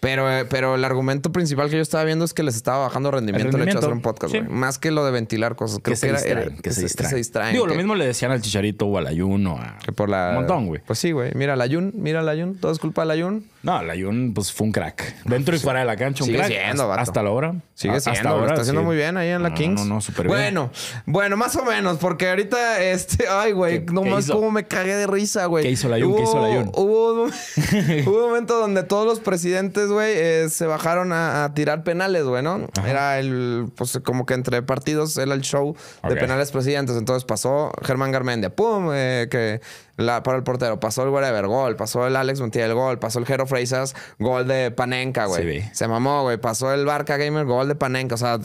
Pero, eh, pero el argumento principal que yo estaba viendo es que les estaba bajando rendimiento el, hecho de hacer un podcast, güey. Más que lo de ventilar cosas. Creo que, se, distraen, era, que se, distraen. Digo, lo mismo le decían al Chicharito o al Ayun o a... un montón, güey. Pues sí, güey. Mira al Ayun, mira al Ayun. Todo es culpa del Ayun. No, el Ayun pues fue un crack. Dentro y pues fuera de la cancha un Sigue crack. Siendo, vato. Hasta la hora. Sigue siendo. Hasta está haciendo muy bien ahí en la Kings. No, no, no súper bien. Bueno, bueno, más o menos. Porque ahorita, este... Ay, güey. Nomás cómo me cagué de risa, güey. ¿Qué hizo el Ayun? ¿Qué hizo el Ayun? Hubo un momento donde todos los presidentes, eh, se bajaron a, tirar penales, güey, ¿no? Era el, pues como que entre partidos era el show de penales presidentes. Entonces pasó Germán Garmendia, ¡pum! Eh, que para el portero. Pasó el whatever, gol. Pasó el Alex Montiel, gol. Pasó el Jero Freisas, gol de Panenka, güey. Se mamó, güey. Pasó el Barca Gamer, gol de Panenka. O sea,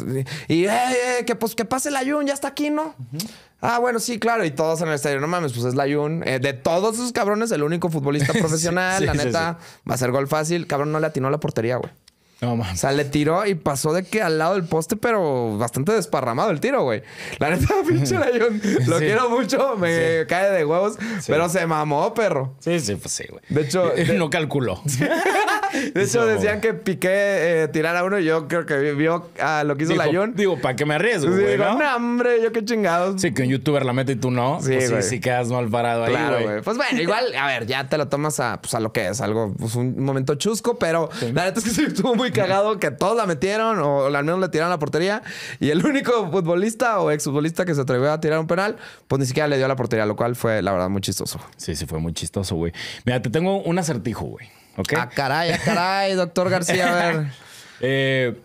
y eh, eh, que, pues, que pase la ya está aquí, ¿no? Ah, bueno, sí, claro. Y todos en el estadio, no mames, pues es la eh, de todos esos cabrones, el único futbolista profesional, la neta, va a ser gol fácil. Cabrón, no le atinó la portería, güey. No, O sea, le tiró y pasó de que al lado del poste, pero bastante desparramado el tiro, güey. La neta, pinche Layón lo quiero mucho, me cae de huevos, pero se mamó, perro. Sí, sí, pues sí, güey. De hecho, Él no calculó. De hecho, decían que Piqué eh, a uno y yo creo que vio a ah, lo que hizo Layun. Digo, ¿para qué me arriesgo, güey? ¿no? hombre, yo qué chingados. Sí, que un youtuber la mete y tú no. Sí, pues sí, quedas mal parado claro, ahí, güey. Pues bueno, igual, a ver, ya te lo tomas a, pues, a lo que es, algo, pues un momento chusco, pero la neta es que se estuvo muy cagado que todos la metieron o al menos le tiraron la portería. Y el único futbolista o exfutbolista que se atrevió a tirar un penal, pues ni siquiera le dio la portería, lo cual fue, la verdad, muy chistoso. Sí, sí, fue muy chistoso, güey. Mira, te tengo un acertijo, güey. ¿Ok? Ah, caray, a ah, caray, doctor García, a ver. Eh,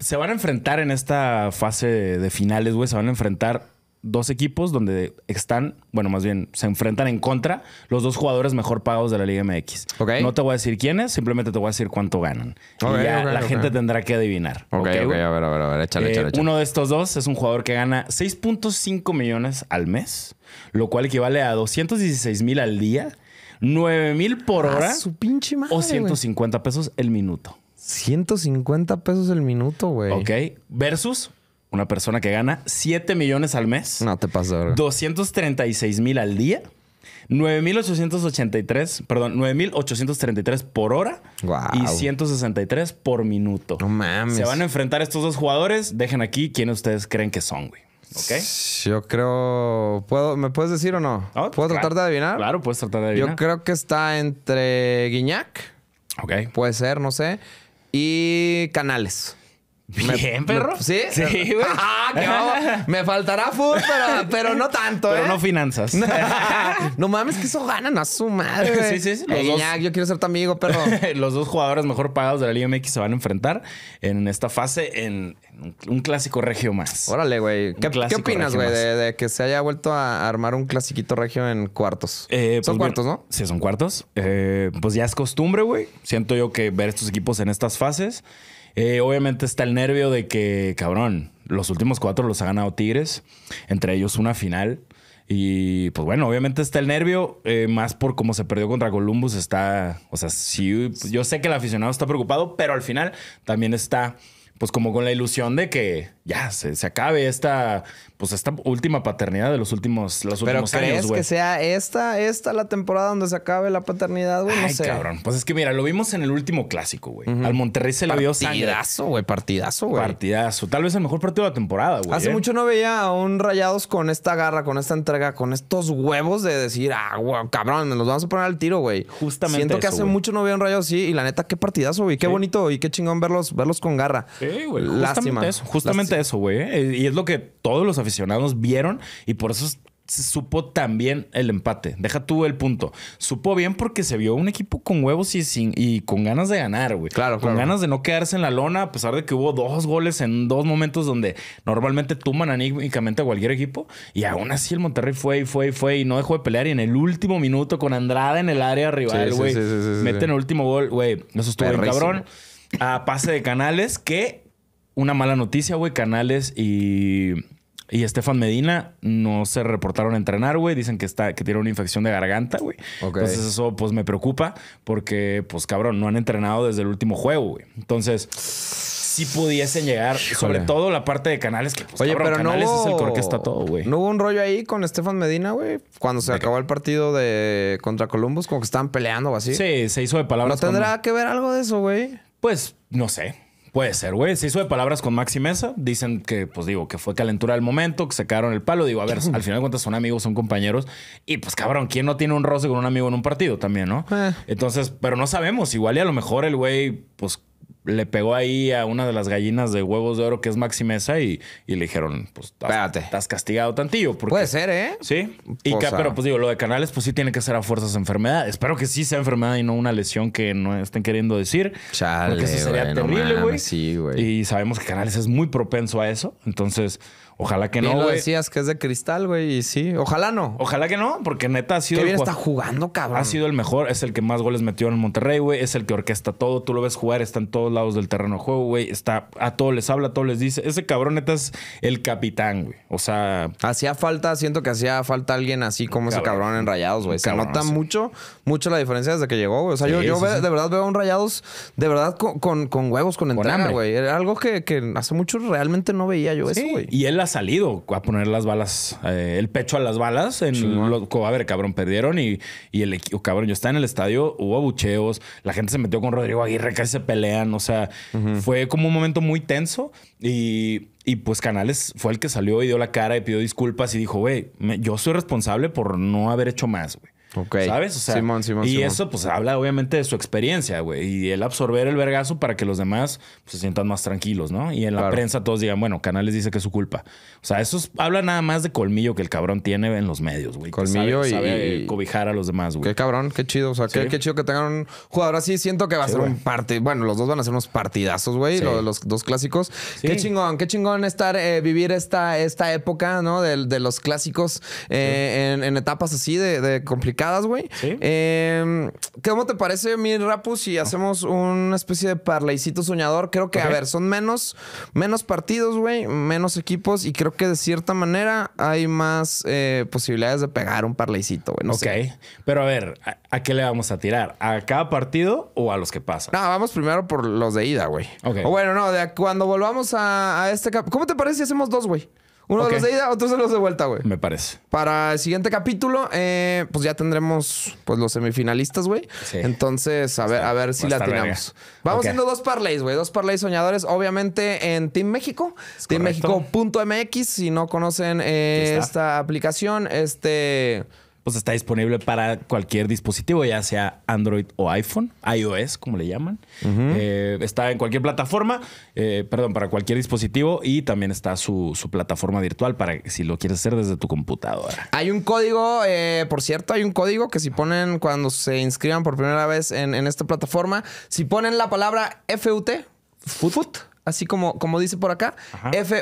se van a enfrentar en esta fase de finales, güey. Se van a enfrentar dos equipos donde están, bueno, más bien se enfrentan en contra los dos jugadores mejor pagados de la Liga MX. No te voy a decir quiénes, simplemente te voy a decir cuánto ganan. y ya la gente tendrá que adivinar. Ok, ok, a ver, a ver, a ver, eh, échale, échale, Uno de estos dos es un jugador que gana 6.5 millones al mes, lo cual equivale a 216 mil al día, 9 mil por hora su pinche madre, o 150 pesos el minuto. 150 pesos el minuto, güey. Ok, versus una persona que gana 7 millones al mes. No te pases. 236 mil al día. 9.883, perdón, 9.833 por hora y 163 por minuto. No mames. Se van a enfrentar estos dos jugadores. Dejen aquí quiénes ustedes creen que son, güey. ¿Ok? Yo creo. ¿puedo, ¿Me puedes decir o no? Ah, pues ¿Puedo tratar de adivinar? Claro, puedes tratar de adivinar. Yo creo que está entre Guiñac. Ok. Puede ser, no sé. Y Canales. Bien, perro. ¿Sí? Sí, güey. Ah, qué Me faltará food, pero, no tanto, ¿eh? Pero no finanzas. no mames, que eso ganan a su madre. Sí, sí, sí, yo quiero ser tu amigo, perro. Los dos jugadores mejor pagados de la Liga MX se van a enfrentar en esta fase en, un, clásico regio más. Órale, güey. ¿Qué, opinas, güey, de, que se haya vuelto a armar un clasiquito regio en cuartos? Eh, pues son cuartos, ¿no? Sí, son cuartos. Eh, pues ya es costumbre, güey. Siento yo que ver estos equipos en estas fases. Eh, obviamente está el nervio de que, cabrón, los últimos cuatro los ha ganado Tigres, entre ellos una final. Y pues bueno, obviamente está el nervio, eh, más por cómo se perdió contra Columbus, está, o sea, sí, yo sé que el aficionado está preocupado, pero al final también está pues como con la ilusión de que ya se, acabe esta, pues esta última paternidad de los últimos, los últimos años, güey. que sea esta, esta la temporada donde se acabe la paternidad, güey? No Ay, cabrón. Pues es que mira, lo vimos en el último clásico, güey. Al Monterrey se la vio sangre. Partidazo, güey. Partidazo, güey. Partidazo. Tal vez el mejor partido de la temporada, güey. Hace ¿eh? mucho no veía a un Rayados con esta garra, con esta entrega, con estos huevos de decir, ah, güey, cabrón, nos vamos a poner al tiro, güey. Justamente Siento que hace mucho no veía un Rayados, así. Y la neta, qué partidazo, güey. Qué bonito y qué chingón verlos, verlos con garra. Lástima. Justamente eso, justamente güey. Eh, y es lo que todos los aficionados vieron y por eso supo también el empate. Deja tú el punto. Supo bien porque se vio un equipo con huevos y, y con ganas de ganar, güey. Claro, Con ganas de no quedarse en la lona, a pesar de que hubo dos goles en dos momentos donde normalmente tuman anímicamente a cualquier equipo. Y aún así el Monterrey fue y fue y fue y no dejó de pelear. Y en el último minuto, con Andrada en el área rival, güey, meten el último gol, güey. Eso estuvo bien cabrón a pase de Canales, que una mala noticia, güey. Canales y, y Estefan Medina no se reportaron a entrenar, güey. Dicen que, está, que tiene una infección de garganta, güey. Entonces eso pues me preocupa porque, pues cabrón, no han entrenado desde el último juego, güey. Entonces... Si pudiesen llegar, sobre todo la parte de canales que pues, Oye, pero canales es el orquesta todo, güey. No hubo un rollo ahí con Estefan Medina, güey, cuando se acabó el partido de contra Columbus, como que estaban peleando o así. Sí, se hizo de palabras. ¿No tendrá que ver algo de eso, güey? Pues no sé. Puede ser, güey. Se hizo de palabras con Maxi Mesa. Dicen que, pues digo, que fue calentura del momento, que se el palo. Digo, a ver, al final de cuentas son amigos, son compañeros. Y pues cabrón, ¿quién no tiene un roce con un amigo en un partido también, no? Eh. Entonces, pero no sabemos. Igual y a lo mejor el güey, pues le pegó ahí a una de las gallinas de huevos de oro que es Maxi y, le dijeron, pues, estás castigado tantillo. Porque, Puede ser, ¿eh? Sí. Y que, pero pues digo, lo de Canales, pues sí tiene que ser a fuerzas enfermedad. Espero que sí sea enfermedad y no una lesión que no estén queriendo decir. Chale, porque eso sería terrible, güey. sí, güey. Y sabemos que Canales es muy propenso a eso. Entonces, Ojalá que no, güey. decías que es de cristal, güey, y sí. Ojalá no. Ojalá que no, porque neta ha sido. Qué bien está jugando, cabrón. Ha sido el mejor, es el que más goles metió en Monterrey, güey. Es el que orquesta todo. Tú lo ves jugar, está en todos lados del terreno de juego, güey. Está, a todos les habla, a todos les dice. Ese cabrón, neta, es el capitán, güey. O sea. Hacía falta, siento que hacía falta alguien así como ese cabrón en rayados, güey. Se nota mucho, mucho la diferencia desde que llegó, güey. O sea, yo, yo de verdad veo a un rayados, de verdad, con, huevos, con, entrada, güey. Era algo que, hace mucho realmente no veía yo eso, güey. Y él salido a poner las balas, eh, el pecho a las balas. En sí, a ver, cabrón, perdieron y, el equipo, cabrón, yo estaba en el estadio, hubo abucheos, la gente se metió con Rodrigo Aguirre, casi se pelean, o sea, fue como un momento muy tenso y, y, pues Canales fue el que salió y dio la cara y pidió disculpas y dijo, güey, yo soy responsable por no haber hecho más, güey. Okay. ¿Sabes? O sea, y eso pues habla obviamente de su experiencia, güey. Y el absorber el vergazo para que los demás pues, se sientan más tranquilos, ¿no? Y en la prensa todos digan, bueno, Canales dice que es su culpa. O sea, eso habla nada más de colmillo que el cabrón tiene en los medios, güey. Colmillo sabe, y, cobijar a los demás, güey. Qué cabrón, qué chido. O sea, qué, chido que tengan un jugador así. Siento que va a ser un parte... Bueno, los dos van a ser unos partidazos, güey. Lo Los, los, dos clásicos. Qué chingón, qué chingón estar, eh, vivir esta, esta época, ¿no? De, los clásicos eh, en, etapas así de, complicadas, güey. Eh, ¿Cómo te parece, mi Rapu, si hacemos una especie de parlaycito soñador? Creo que, a ver, son menos, menos partidos, güey, menos equipos y creo que de cierta manera hay más eh, posibilidades de pegar un parlaycito, güey. No ok, pero a ver, ¿a, qué le vamos a tirar? ¿A cada partido o a los que pasan? No, vamos primero por los de ida, güey. O bueno, no, de cuando volvamos a, este este... ¿Cómo te parece si hacemos dos, güey? Uno de los de ida, otro de los de vuelta, güey. Me parece. Para el siguiente capítulo, eh, pues ya tendremos pues los semifinalistas, güey. Sí. Entonces, a ver, a ver si la tenemos Vamos haciendo dos parlays, güey. Dos parlays soñadores, obviamente en Team México. TeamMéxico.mx. Si no conocen eh, esta aplicación, este pues está disponible para cualquier dispositivo, ya sea Android o iPhone, iOS, como le llaman. Eh, está en cualquier plataforma, eh, perdón, para cualquier dispositivo y también está su, plataforma virtual para si lo quieres hacer desde tu computadora. Hay un código, eh, por cierto, hay un código que si ponen cuando se inscriban por primera vez en, en esta plataforma, si ponen la palabra FUT, FUT así como, como dice por acá.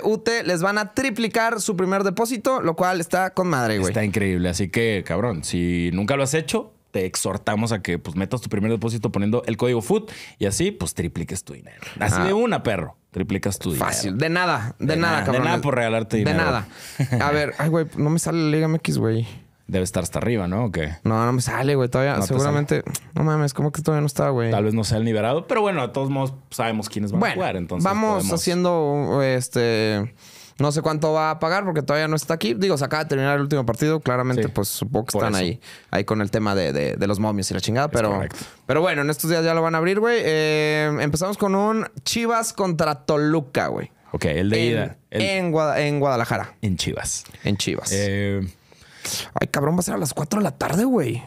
FUT les van a triplicar su primer depósito, lo cual está con madre, güey. Está increíble. Así que, cabrón, si nunca lo has hecho, te exhortamos a que pues metas tu primer depósito poniendo el código FUT y así pues tripliques tu dinero. Así de una, perro. Triplicas tu dinero. Fácil. De nada. De, nada, cabrón. De nada por regalarte dinero. De nada. A ver, ay, güey, no me sale la Liga MX, güey. Debe estar hasta arriba, ¿no? No, no me sale, güey. Todavía, seguramente. No mames, como que todavía no está, güey. Tal vez no sea el liberado, pero bueno, de todos modos sabemos quiénes van a jugar, entonces. Vamos haciendo este. No sé cuánto va a pagar porque todavía no está aquí. Digo, se acaba de terminar el último partido. Claramente, pues supongo que están ahí, ahí con el tema de, los momios y la chingada. pero, pero bueno, en estos días ya lo van a abrir, güey. Eh, empezamos con un Chivas contra Toluca, güey. Ok, el de ida. En, en, Guadalajara. En Chivas. En Chivas. Eh, Ay, cabrón, va a ser a las 4 de la tarde, güey.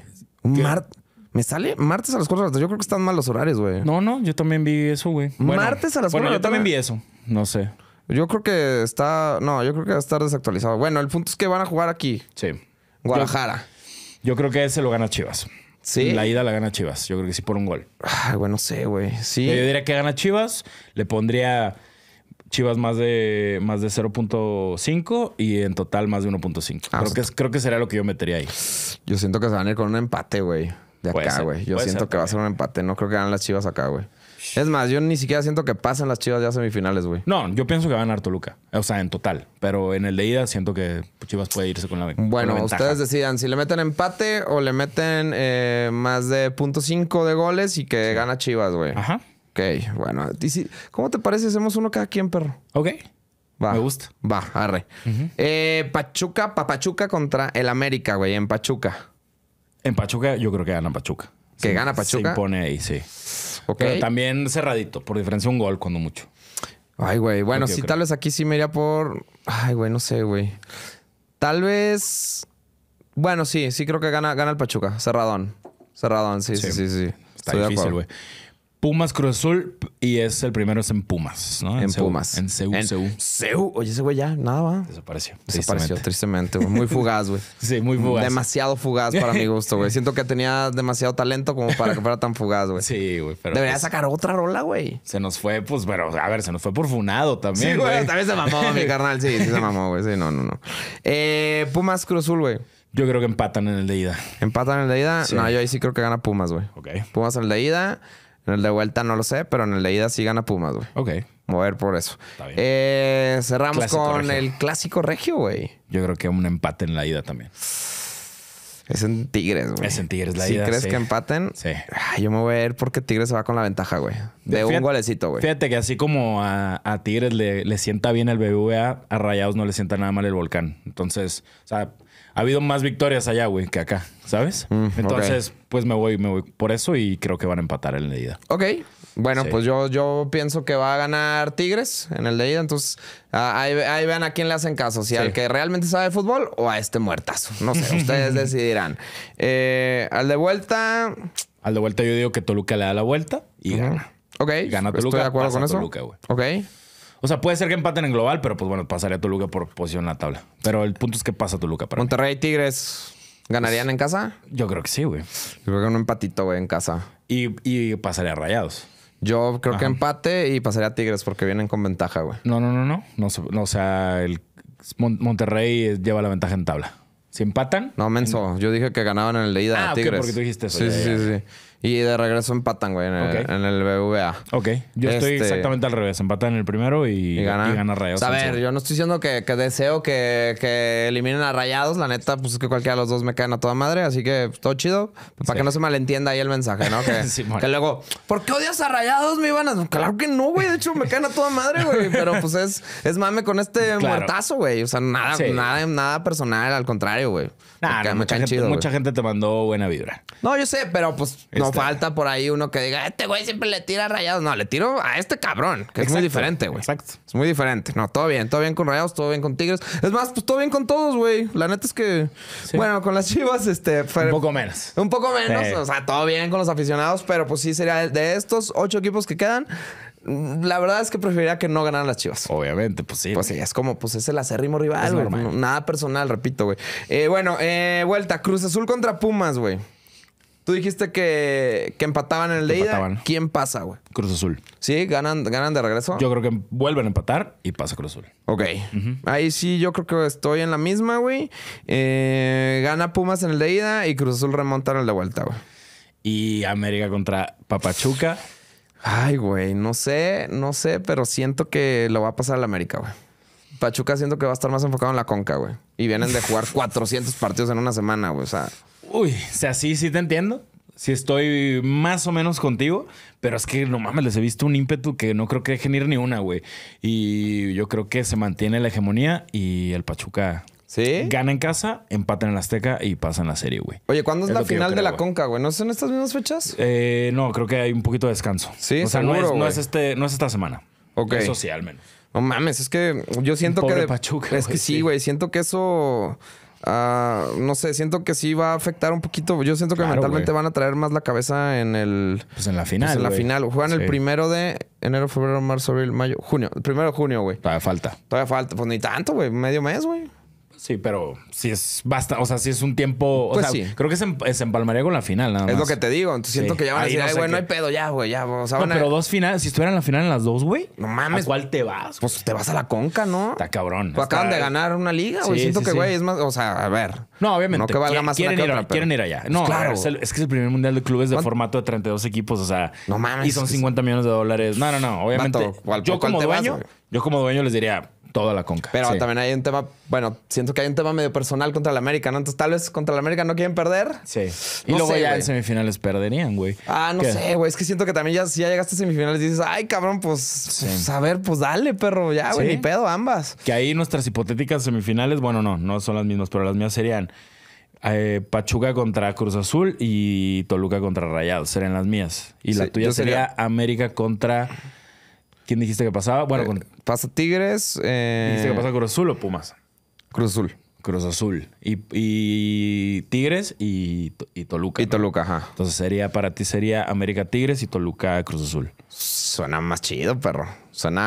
Me sale martes a las 4 de la tarde. Yo creo que están mal los horarios, güey. No, no, yo también vi eso, güey. martes a las 4 de la tarde. Bueno, Yo también vi eso. No sé. Yo creo que está. No, yo creo que va a estar desactualizado. Bueno, el punto es que van a jugar aquí. Sí. Guadalajara. Yo, creo que ese lo gana Chivas. Sí. La ida la gana Chivas. Yo creo que sí por un gol. Ay, güey, no sé, güey. Sí. Yo diría que gana Chivas. Le pondría Chivas más de, más de 0.5 y en total más de 1.5. Ah, creo, que, creo que sería lo que yo metería ahí. Yo siento que se van a ir con un empate, güey. De acá, güey. Yo siento que va a ser un empate. No creo que ganen las Chivas acá, güey. Es más, yo ni siquiera siento que pasen las Chivas ya semifinales, güey. No, yo pienso que va a ganar Toluca. O sea, en total. Pero en el de ida siento que Chivas puede irse con la ventaja. Bueno, ustedes decidan si le meten empate o le meten eh, más de 0.5 de goles y que gana Chivas, güey. Ajá. Ok, bueno. ¿Cómo te parece? Hacemos uno cada quien, perro. Ok. Va. Me gusta. Va, arre. Eh, Pachuca, Papachuca contra el América, güey, en Pachuca. En Pachuca, yo creo que gana Pachuca. ¿Que gana Pachuca? Se impone ahí, sí. Okay. Pero también cerradito, por diferencia un gol cuando mucho. Ay, güey. Bueno, sí, tal vez aquí sí me iría por. Ay, güey, no sé, güey. Tal vez. Bueno, sí, sí creo que gana, gana el Pachuca. Cerradón. Cerradón, sí, sí, sí. Está difícil, güey. Pumas Cruz Azul y es el primero es en Pumas, ¿no? En, Pumas. En Seúl. En Seúl. Oye, ese güey ya, nada, va. Desapareció. Desapareció, tristemente. muy fugaz, güey. Sí, muy fugaz. Demasiado fugaz para mi gusto, güey. Siento que tenía demasiado talento como para que fuera tan fugaz, güey. Sí, güey. Debería pues sacar otra rola, güey. Se nos fue, pues, pero a ver, se nos fue por funado también. Sí, güey. También se mamó, mi carnal. Sí, sí se mamó, güey. Sí, no, no, no. Eh, Pumas Cruzul güey. Yo creo que empatan en el de ida. ¿Empatan en el de ida? No, yo ahí sí creo que gana Pumas, güey. Ok. Pumas en el de ida. En el de vuelta no lo sé, pero en el de ida sí gana Pumas, güey. Ok. Mover por eso. Está bien. Eh, cerramos con el clásico regio, güey. Yo creo que un empate en la ida también. Es en Tigres, güey. Es en Tigres la ida. Si crees que empaten? Sí. Ah, yo me voy a ir porque Tigres se va con la ventaja, güey. De un golecito, güey. Fíjate que así como a, Tigres le, le, sienta bien el BBVA, a Rayados no le sienta nada mal el Volcán. Entonces, o sea, ha habido más victorias allá, güey, que acá, ¿sabes? Mm, entonces, pues me voy, me voy por eso y creo que van a empatar en el Medida. ida. Ok. Bueno, pues yo, yo pienso que va a ganar Tigres en el de ida. Entonces, ahí, ahí vean a quién le hacen caso. Si al que realmente sabe fútbol o a este muertazo. No sé, ustedes decidirán. Eh, al de vuelta... Al de vuelta yo digo que Toluca le da la vuelta y gana. Ok. gana Estoy de acuerdo con eso. Toluca, ok. O sea, puede ser que empaten en global, pero pues bueno, pasaría a Toluca por posición en la tabla. Pero el punto es que pasa Toluca para Monterrey y Tigres. ¿Ganarían pues, en casa? Yo creo que sí, güey. Yo creo que un empatito, güey, en casa. Y, pasaría Rayados. Yo creo que empate y pasaría a Tigres porque vienen con ventaja, güey. No, no, no, no. no, o sea, el Monterrey lleva la ventaja en tabla. Si empatan. No, menso. Yo dije que ganaban en el de ida ah, de Tigres. porque tú dijiste eso. Sí, sí, sí. Y de regreso empatan, güey, en, el, BVA. Ok. Yo estoy este, exactamente al revés. Empatan en el primero y, y gana, Rayados. a ver, yo no estoy diciendo que, deseo que, eliminen a Rayados. La neta, pues es que cualquiera de los dos me caen a toda madre. Así que pues, todo chido. Pues, para que no se malentienda ahí el mensaje, ¿no? Que, luego, ¿por qué odias a Rayados, mi Ivana? claro que no, güey. De hecho, me caen a toda madre, güey. Pero pues es, mame con este muertazo, güey. O sea, nada, nada, nada personal. Al contrario, güey. mucha, gente, mucha gente te mandó buena vibra. No, yo sé, pero pues no este- falta por ahí uno que diga, este güey siempre le tira rayados. No, le tiro a este cabrón, que es muy diferente, güey. Exacto. Es muy diferente. No, todo bien, todo bien con rayados, todo bien con tigres. Es más, pues todo bien con todos, güey. La neta es que, bueno, con las chivas, este. un poco menos. Un poco menos. O sea, todo bien con los aficionados, pero pues sí sería de estos ocho equipos que quedan. Mm, la verdad es que preferiría que no ganaran las Chivas. Obviamente, pues sí. Pues sí, es como, pues es el acérrimo rival, Nada personal, repito, güey. Eh, bueno, eh, vuelta, Cruz Azul contra Pumas, güey. Tú dijiste que, empataban en el de ¿Quién pasa, güey? Cruz Azul. ¿Sí? ¿Ganan, ¿Ganan de regreso? Yo creo que vuelven a empatar y pasa Cruz Azul. Ok. Ahí sí, yo creo que estoy en la misma, güey. Eh, gana Pumas en el de ida y Cruz Azul remonta en el de vuelta, güey. Y América contra Papachuca. Ay, güey, no sé, no sé, pero siento que lo va a pasar al América, güey. Pachuca siento que va a estar más enfocado en la conca, güey. Y vienen de jugar 400 partidos en una semana, güey. O sea, Uy, o sea, sí, sí te entiendo. Sí estoy más o menos contigo, pero es que no mames, les he visto un ímpetu que no creo que dejen ni una, güey. Y yo creo que se mantiene la hegemonía y el Pachuca ¿Sí? Gana en casa, empatan en la Azteca y pasan la serie, güey. Oye, ¿cuándo es, la final de la Conca, güey? ¿No son estas mismas fechas? Eh, no, creo que hay un poquito de descanso. Sí, o sea, no, es, este, no es esta semana. Ok. Eso sí, al menos. No mames, es que yo siento que. Pachuca, es que sí, güey. Siento que eso. Ah, no sé, siento que sí va a afectar un poquito. Yo siento que mentalmente van a traer más la cabeza en el. Pues en la final. Pues en la final. Juegan el primero de enero, febrero, marzo, abril, mayo, junio. El primero de junio, güey. Todavía falta. Todavía falta. Pues ni tanto, güey. Medio mes, güey. Sí, pero si es basta, o sea, si es un tiempo. o pues sea, sí. creo que se, en em, eh, empalmaría con la final, nada más. Es lo que te digo. Entonces siento que ya van a decir, no ay, güey, no hay pedo, ya, güey, ya. O sea, no, pero dos finales, si estuvieran la final en las dos, güey. No mames. ¿A cuál te vas? Pues te vas a la conca, ¿no? Está cabrón. Pues acaban de ganar una liga, güey. siento que, güey, es más. O sea, a ver. No, obviamente. No que valga más quieren, ir, quieren ir allá. No, pues claro. Es, que es el primer mundial de clubes de formato de 32 equipos, o sea. No mames. Y son 50 millones de dólares. No, no, no. Obviamente. yo como dueño les diría Toda la conca. Pero también hay un tema, bueno, siento que hay un tema medio personal contra el América, ¿no? Entonces tal vez contra el América no quieren perder. Sí. Y luego ya en semifinales perderían, güey. Ah, no sé, güey. Es que siento que también ya, si ya llegaste a semifinales y dices, ay, cabrón, pues, pues, a ver, pues dale, perro, ya, güey, ni pedo, ambas. Que ahí nuestras hipotéticas semifinales, bueno, no, no son las mismas, pero las mías serían eh, Pachuca contra Cruz Azul y Toluca contra Rayados, serían las mías. Y la tuya sería América contra... ¿Quién dijiste que pasaba? Bueno, eh, con... pasa Tigres. Eh... ¿Dijiste que pasa Cruz Azul o Pumas? Cruz Azul. Cruz Azul. Y, Tigres y, Toluca. Y Toluca, ajá. Entonces sería, para ti sería América Tigres y Toluca Cruz Azul. Suena más chido, perro. Son,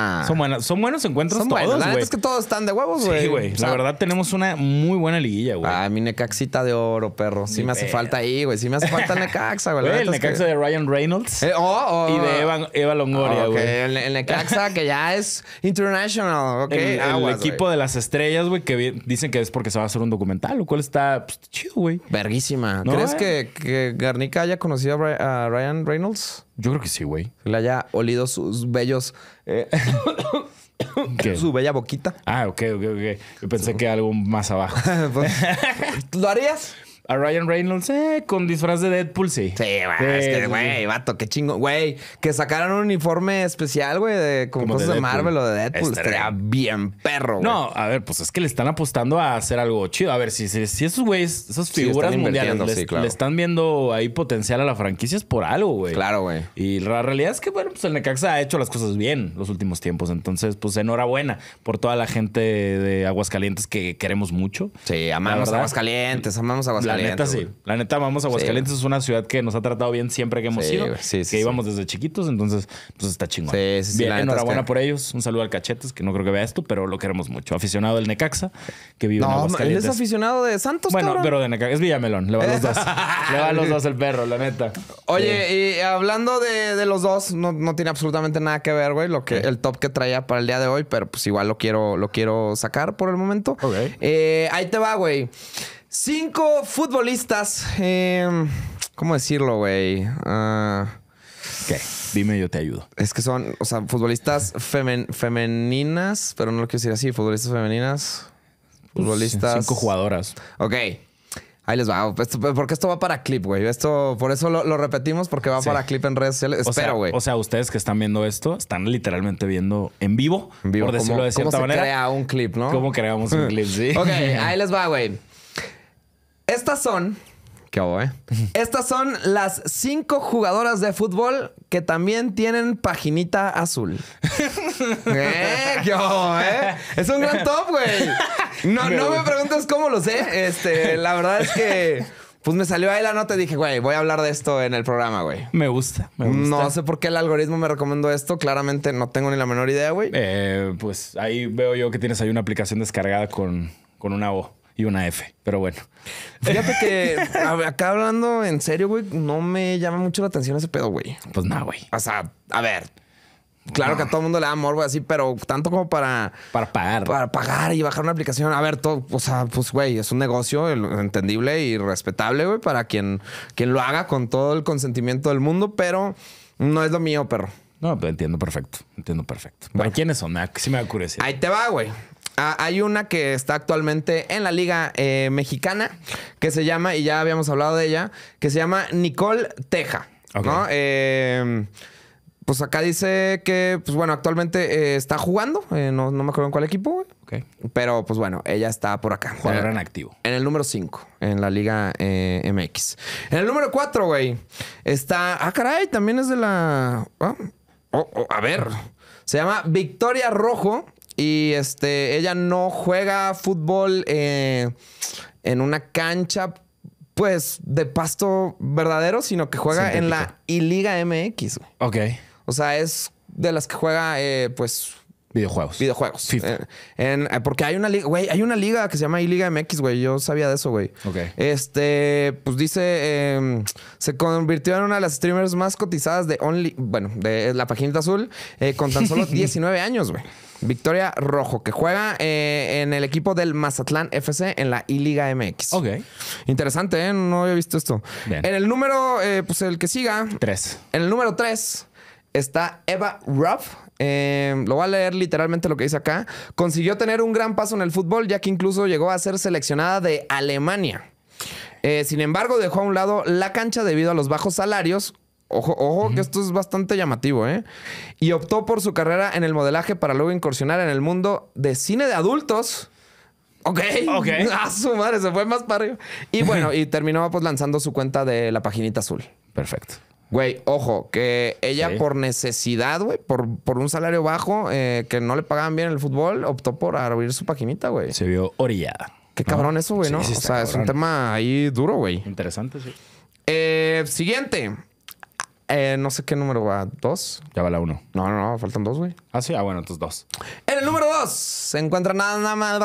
son buenos encuentros todos, güey. es que todos están de huevos, güey. Sí, güey. La verdad, tenemos una muy buena liguilla, güey. Ah, mi Necaxita de oro, perro. Sí me hace falta ahí, güey. Sí me hace falta el Necaxa, güey. el Necaxa de Ryan Reynolds. Eh, oh, oh, Y de Eva, Longoria, ah, güey. el, Necaxa que ya es international, ok. El, equipo de las estrellas, güey, que dicen que es porque se va a hacer un documental, lo cual está pues, chido, güey. Verguísima. ¿Crees eh. que, que, Garnica haya conocido a Ryan Reynolds? Yo creo que sí, güey. le haya olido sus bellos. Eh, su bella boquita. Ah, ok, ok, ok. Yo pensé que algo más abajo. Pues, ¿Lo harías? A Ryan Reynolds, eh, con disfraz de Deadpool, sí. Sí, güey, que, güey, vato, qué chingo. Güey, que sacaran un uniforme especial, güey, de como, cosas de, Marvel o de Deadpool. Estaría bien perro, güey. No, a ver, pues es que le están apostando a hacer algo chido. A ver, si, si, esos güeyes, esas figuras mundiales, le están viendo ahí potencial a la franquicia, es por algo, güey. Claro, güey. Y la realidad es que, bueno, pues el Necaxa ha hecho las cosas bien los últimos tiempos. Entonces, pues enhorabuena por toda la gente de Aguascalientes que queremos mucho. Sí, amamos Aguascalientes, amamos Aguascalientes. La, neta sí. La neta vamos a Aguascalientes. es una ciudad que nos ha tratado bien siempre que hemos ido. que íbamos desde chiquitos. Entonces, pues está chingón. bien, enhorabuena por ellos. Un saludo al Cachetes, que no creo que vea esto, pero lo queremos mucho. Aficionado del Necaxa, que vive en Aguascalientes. él es aficionado de Santos, Bueno, pero de Necaxa. Es Villamelón. Le va a los dos. le va a los dos el perro, la neta. Oye, y hablando de, los dos, no, tiene absolutamente nada que ver, güey, lo que, el top que traía para el día de hoy, pero pues igual lo quiero, lo quiero sacar por el momento. Eh, ahí te va, güey. Cinco futbolistas. Em, ¿Cómo decirlo, güey? Ah. ¿Qué? Dime, yo te ayudo. Es que son, o sea, futbolistas femeninas, pero no lo quiero decir así, futbolistas femeninas. Pues, futbolistas. Cinco jugadoras. Ok. Ahí les va, porque esto va para clip, güey. Esto, por eso lo, repetimos, porque va para clip en redes sociales. O Espero, güey. O sea, ustedes que están viendo esto, están literalmente viendo en vivo, en vivo por decirlo de cierta manera. crea un clip, ¿no? ¿Cómo creamos un clip, sí? Ok, ahí les va, güey. Estas son. Qué eh? Estas son las cinco jugadoras de fútbol que también tienen paginita azul. ¿Eh? qué eh? Es un gran top, güey. No, no me preguntes cómo lo sé. Este, la verdad es que. Pues me salió ahí la nota y dije, güey, voy a hablar de esto en el programa, güey. Me gusta, me gusta. No sé por qué el algoritmo me recomendó esto. Claramente no tengo ni la menor idea, güey. pues ahí veo yo que tienes ahí una aplicación descargada con, con una O y una F. Pero bueno. Fíjate que acá hablando en serio, güey, no me llama mucho la atención ese pedo, güey. Pues nada, güey. O sea, a ver. Claro que a todo el mundo le da amor, güey, así, pero tanto como para. Para pagar. Para pagar y bajar una aplicación. A ver, todo, o sea, pues, güey, es un negocio entendible y respetable, güey, para quien, quien lo haga con todo el consentimiento del mundo, pero no es lo mío, perro. No, entiendo perfecto. Entiendo perfecto. quiénes son? sí me Ahí te va, güey. Ah, hay una que está actualmente en la Liga eh, Mexicana, que se llama, y ya habíamos hablado de ella, que se llama Nicole Teja. ¿no? Em, pues acá dice que, pues bueno, actualmente eh, está jugando. Eh, no, me acuerdo en cuál equipo, Pero pues bueno, ella está por acá. jugador en activo. En el número 5, en la Liga MX. En el número 4, güey, está. Ah, caray, también es de la. Ah, oh, oh, a ver. Se llama Victoria Rojo. Y este, ella no juega fútbol eh, en una cancha, pues, de pasto verdadero, sino que juega en la i MX. Ok. O sea, es de las que juega, eh, pues, Videojuegos. Videojuegos. Eh, porque hay una liga, güey, hay una liga que se llama I-Liga MX, güey. Yo sabía de eso, güey. Ok. Este, pues dice, em, se convirtió en una de las streamers más cotizadas de Only, bueno, de la paginita azul, con tan solo 19 años, güey. Victoria Rojo, que juega eh, en el equipo del Mazatlán FC en la I-Liga MX. Ok. Interesante, ¿eh? No había visto esto. En el número, eh, pues el que siga. Tres. En el número tres está Eva Ruff. lo voy a leer literalmente lo que dice acá. Consiguió tener un gran paso en el fútbol, ya que incluso llegó a ser seleccionada de Alemania. sin embargo, dejó a un lado la cancha debido a los bajos salarios, Ojo, ojo que esto es bastante llamativo, ¿eh? Y optó por su carrera en el modelaje para luego incursionar en el mundo de cine de adultos. Ok. Ok. A su madre, se fue más para arriba. Y bueno, y terminó pues lanzando su cuenta de la paginita azul. Perfecto. Güey, ojo, que ella por necesidad, güey, por, por, un salario bajo, eh, que no le pagaban bien el fútbol, optó por abrir su paginita, güey. Se vio orillada. Qué cabrón eso, güey, ¿no? o sea, es un tema ahí duro, güey. Interesante, sí. Eh, siguiente. Eh, no sé qué número va. ¿Dos? Ya va la uno. No, no, no. Faltan dos, güey. Ah, sí. Ah, bueno, entonces dos. En el número dos se encuentra nada más,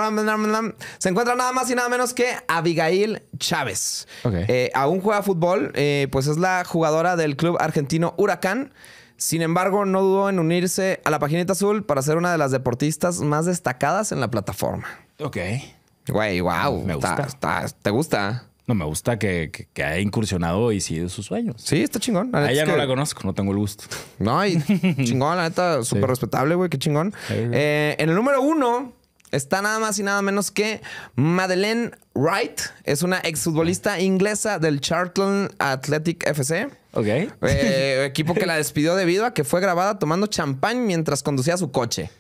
se encuentra nada más y nada menos que Abigail Chávez. Okay. Eh, aún juega fútbol, eh, pues es la jugadora del club argentino Huracán. Sin embargo, no dudó en unirse a la paginita azul para ser una de las deportistas más destacadas en la plataforma. Ok. Güey, wow. Me gusta. ¿Te gusta? no me gusta que, que, haya incursionado y sido sus sueños. Sí, está chingón. a ella no la conozco, no tengo el gusto. No, chingón, la neta, súper respetable, güey, qué chingón. Eh, en el número uno está nada más y nada menos que Madeleine Wright. Es una exfutbolista inglesa del Charlton Athletic FC. Ok. Eh, equipo que la despidió debido a que fue grabada tomando champán mientras conducía su coche.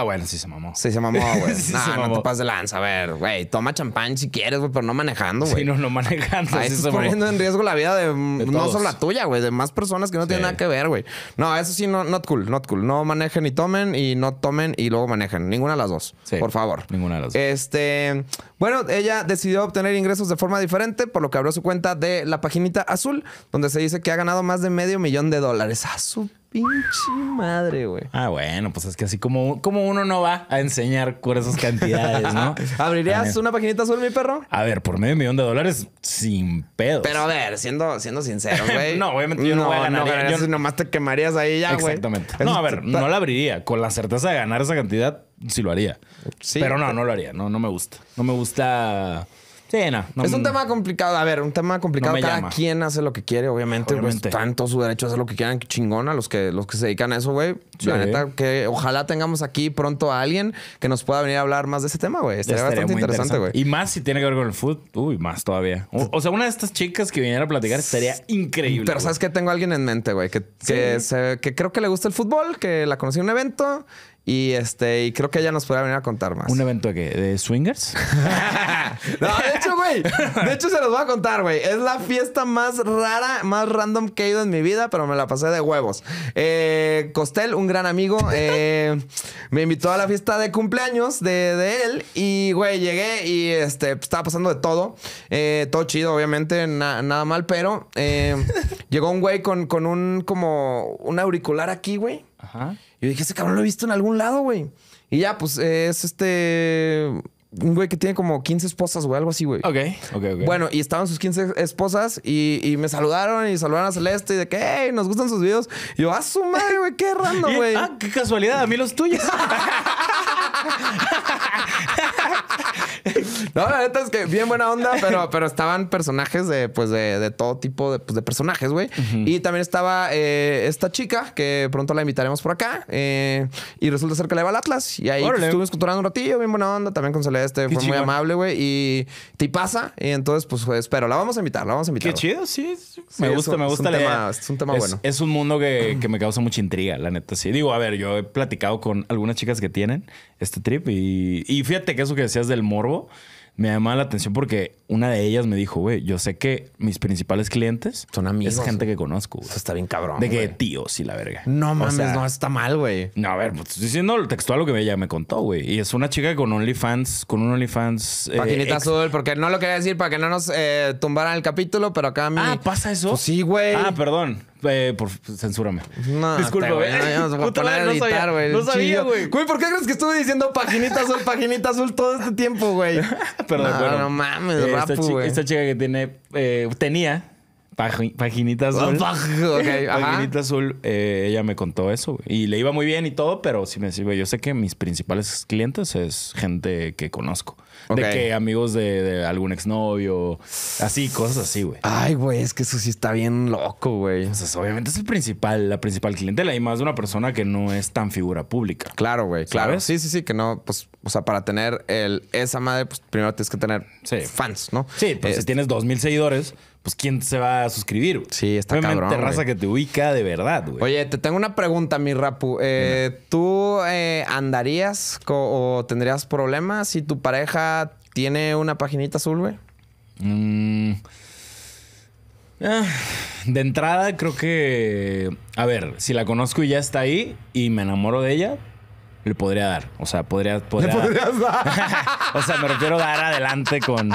Ah, bueno, sí se mamó. Sí se mamó, güey. No, no te pases de lanza. A ver, güey, toma champán si quieres, güey, pero no manejando, güey. Sí, no, no manejando. Ahí estás poniendo en riesgo la vida de, no solo la tuya, güey, de más personas que no tienen nada que ver, güey. No, eso sí, no, not cool, not cool. No manejen y tomen y no tomen y luego manejen. Ninguna de las dos. por favor. Ninguna de las dos. Este, bueno, ella decidió obtener ingresos de forma diferente, por lo que abrió su cuenta de la paginita azul, donde se dice que ha ganado más de medio millón de dólares. A su pinche madre, güey. Ah, bueno, pues es que así como, como uno no va a enseñar con esas cantidades, ¿no? ¿Abrirías una paginita azul, mi perro? A ver, por medio millón de dólares, sin pedos. Pero a ver, siendo, siendo sincero, güey. no, obviamente yo no, voy a ganar. nomás te quemarías ahí ya, güey. Exactamente. No, a ver, no la abriría. Con la certeza de ganar esa cantidad, sí lo haría. Sí, pero no, no lo haría. No, no me gusta. No me gusta Sí, no, es un tema complicado. A ver, un tema complicado. Cada quien hace lo que quiere, pues, obviamente. tanto su derecho a hacer lo que quieran. Chingona los que, los que se dedican a eso, güey. La neta, que ojalá tengamos aquí pronto a alguien que nos pueda venir a hablar más de ese tema, güey. Estaría, bastante interesante, güey. Y más si tiene que ver con el fútbol. Uy, más todavía. O, sea, una de estas chicas que viniera a platicar sería increíble. Pero sabes que tengo a alguien en mente, güey, que, que, que, creo que le gusta el fútbol, que la conocí en un evento y este, y creo que ella nos podrá venir a contar más. ¿Un evento de qué? ¿De swingers? no, de hecho, güey. De hecho, se los voy a contar, güey. Es la fiesta más rara, más random que he ido en mi vida, pero me la pasé de huevos. Eh, Costel, un gran amigo, eh, me invitó a la fiesta de cumpleaños de, él. Y, güey, llegué y este, estaba pasando de todo. Eh, todo chido, obviamente, nada mal, pero llegó un güey con, con un como un auricular aquí, güey. Ajá. Yo dije, ese cabrón lo he visto en algún lado, güey. Y ya, pues es este. Un güey que tiene como 15 esposas, güey, algo así, güey. Ok, ok, ok. Bueno, y estaban sus 15 esposas y, me saludaron y saludaron a Celeste y de que, hey, nos gustan sus videos. Y yo, a su madre, güey, qué rando, güey. ah, qué casualidad, a mí los tuyos. No, la neta es que bien buena onda, pero, pero estaban personajes de, pues, de, todo tipo de, pues, personajes, güey. Y también estaba eh, esta chica que pronto la invitaremos por acá. Eh, y resulta ser que le va al Atlas. Y ahí pues, estuve estuvimos un ratillo, bien buena onda. También con Celeste fue muy amable, güey. Y te pasa. Y entonces, pues, espero. La vamos a invitar, la vamos a invitar. Qué chido, sí. me gusta, me gusta. Es un, tema, es un tema bueno. Es un mundo que, me causa mucha intriga, la neta. Sí, digo, a ver, yo he platicado con algunas chicas que tienen este trip y, y fíjate que eso que decías del morbo me llamaba la atención porque una de ellas me dijo, güey, yo sé que mis principales clientes son amigos. Es gente que conozco. Güey. Eso está bien cabrón. De que tíos y la verga. No mames, no, está mal, güey. No, a ver, pues estoy diciendo textual lo que ella me contó, güey. Y es una chica con OnlyFans, con un OnlyFans. Eh, Paquinita azul, porque no lo quería decir para que no nos eh, tumbaran el capítulo, pero acá a mí. Ah, pasa eso. Pues sí, güey. Ah, perdón. Eh, censúrame. Disculpe, Disculpa, güey. No, sabía, güey. No sabía, güey. Güey, ¿por qué crees que estuve diciendo paginita azul, paginita azul todo este tiempo, güey? No, mames, esta, esta chica que tiene, eh, tenía Paginitas ah, paginita azul. okay, eh, azul, ella me contó eso. Güey. Y le iba muy bien y todo, pero sí me decía, güey, yo sé que mis principales clientes es gente que conozco. De que amigos de, algún exnovio, así, cosas así, güey. Ay, güey, es que eso sí está bien loco, güey. O sea, obviamente es el principal, la principal clientela y más de una persona que no es tan figura pública. Claro, güey, claro. Sí, sí, sí, que no, pues, o sea, para tener el, esa madre, pues primero tienes que tener fans, ¿no? Sí, pues, si este tienes dos mil seguidores pues, quién se va a suscribir. Sí, está Obviamente, cabrón. raza que te ubica de verdad, güey. Oye, te tengo una pregunta, mi Rapu. Eh, ¿Tú eh, andarías o tendrías problemas si tu pareja tiene una paginita azul, güey? Mm. Ah, de entrada, creo que. A ver, si la conozco y ya está ahí y me enamoro de ella, le podría dar. O sea, podría. ¿Le podrías dar. o sea, me refiero a dar adelante con,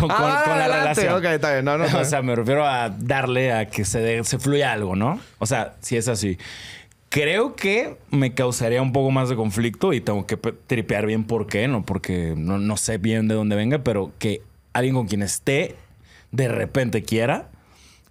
con, la relación. No, no, o sea, me refiero a darle a que se, se fluya algo, ¿no? O sea, si es así. Creo que me causaría un poco más de conflicto y tengo que tripear bien por qué, ¿no? Porque no, no sé bien de dónde venga, pero que alguien con quien esté de repente quiera,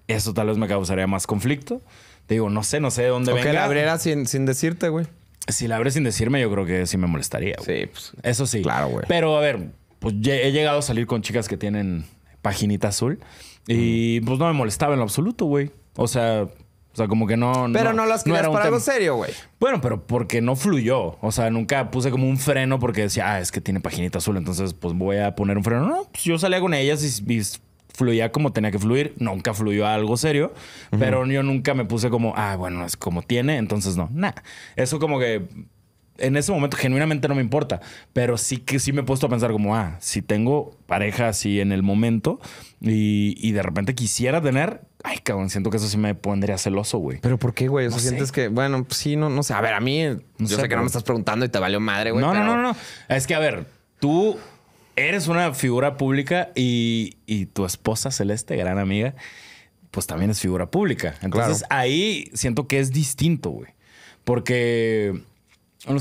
eso tal vez me causaría más conflicto. Te digo, no sé, no sé de dónde o venga. Que la abriera sin, sin decirte, güey. Si la abres sin decirme, yo creo que sí me molestaría. Güey. Sí, pues. Eso sí. Claro, güey. Pero a ver, pues he llegado a salir con chicas que tienen paginita azul y pues no me molestaba en lo absoluto, güey. O sea, o sea, como que no. Pero no, las querías para algo serio, güey. Bueno, pero porque no fluyó. O sea, nunca puse como un freno porque decía, ah, es que tiene paginita azul, entonces pues voy a poner un freno. No, pues yo salía con ellas y fluía como tenía que fluir, nunca fluyó a algo serio, pero yo nunca me puse como, ah, bueno, es como tiene, entonces no, nada. Eso como que en ese momento genuinamente no me importa, pero sí que sí me he puesto a pensar como, ah, si tengo pareja así en el momento y, de repente quisiera tener, ay, cabrón, siento que eso sí me pondría celoso, güey. Pero ¿por qué, güey? sientes que, bueno, pues sí, no, no sé. A ver, a mí, yo sé, que no me estás preguntando y te valió madre, güey. No, no, no, no. Es que, a ver, tú eres una figura pública y, tu esposa Celeste, gran amiga, pues también es figura pública. Entonces ahí siento que es distinto, güey. Porque...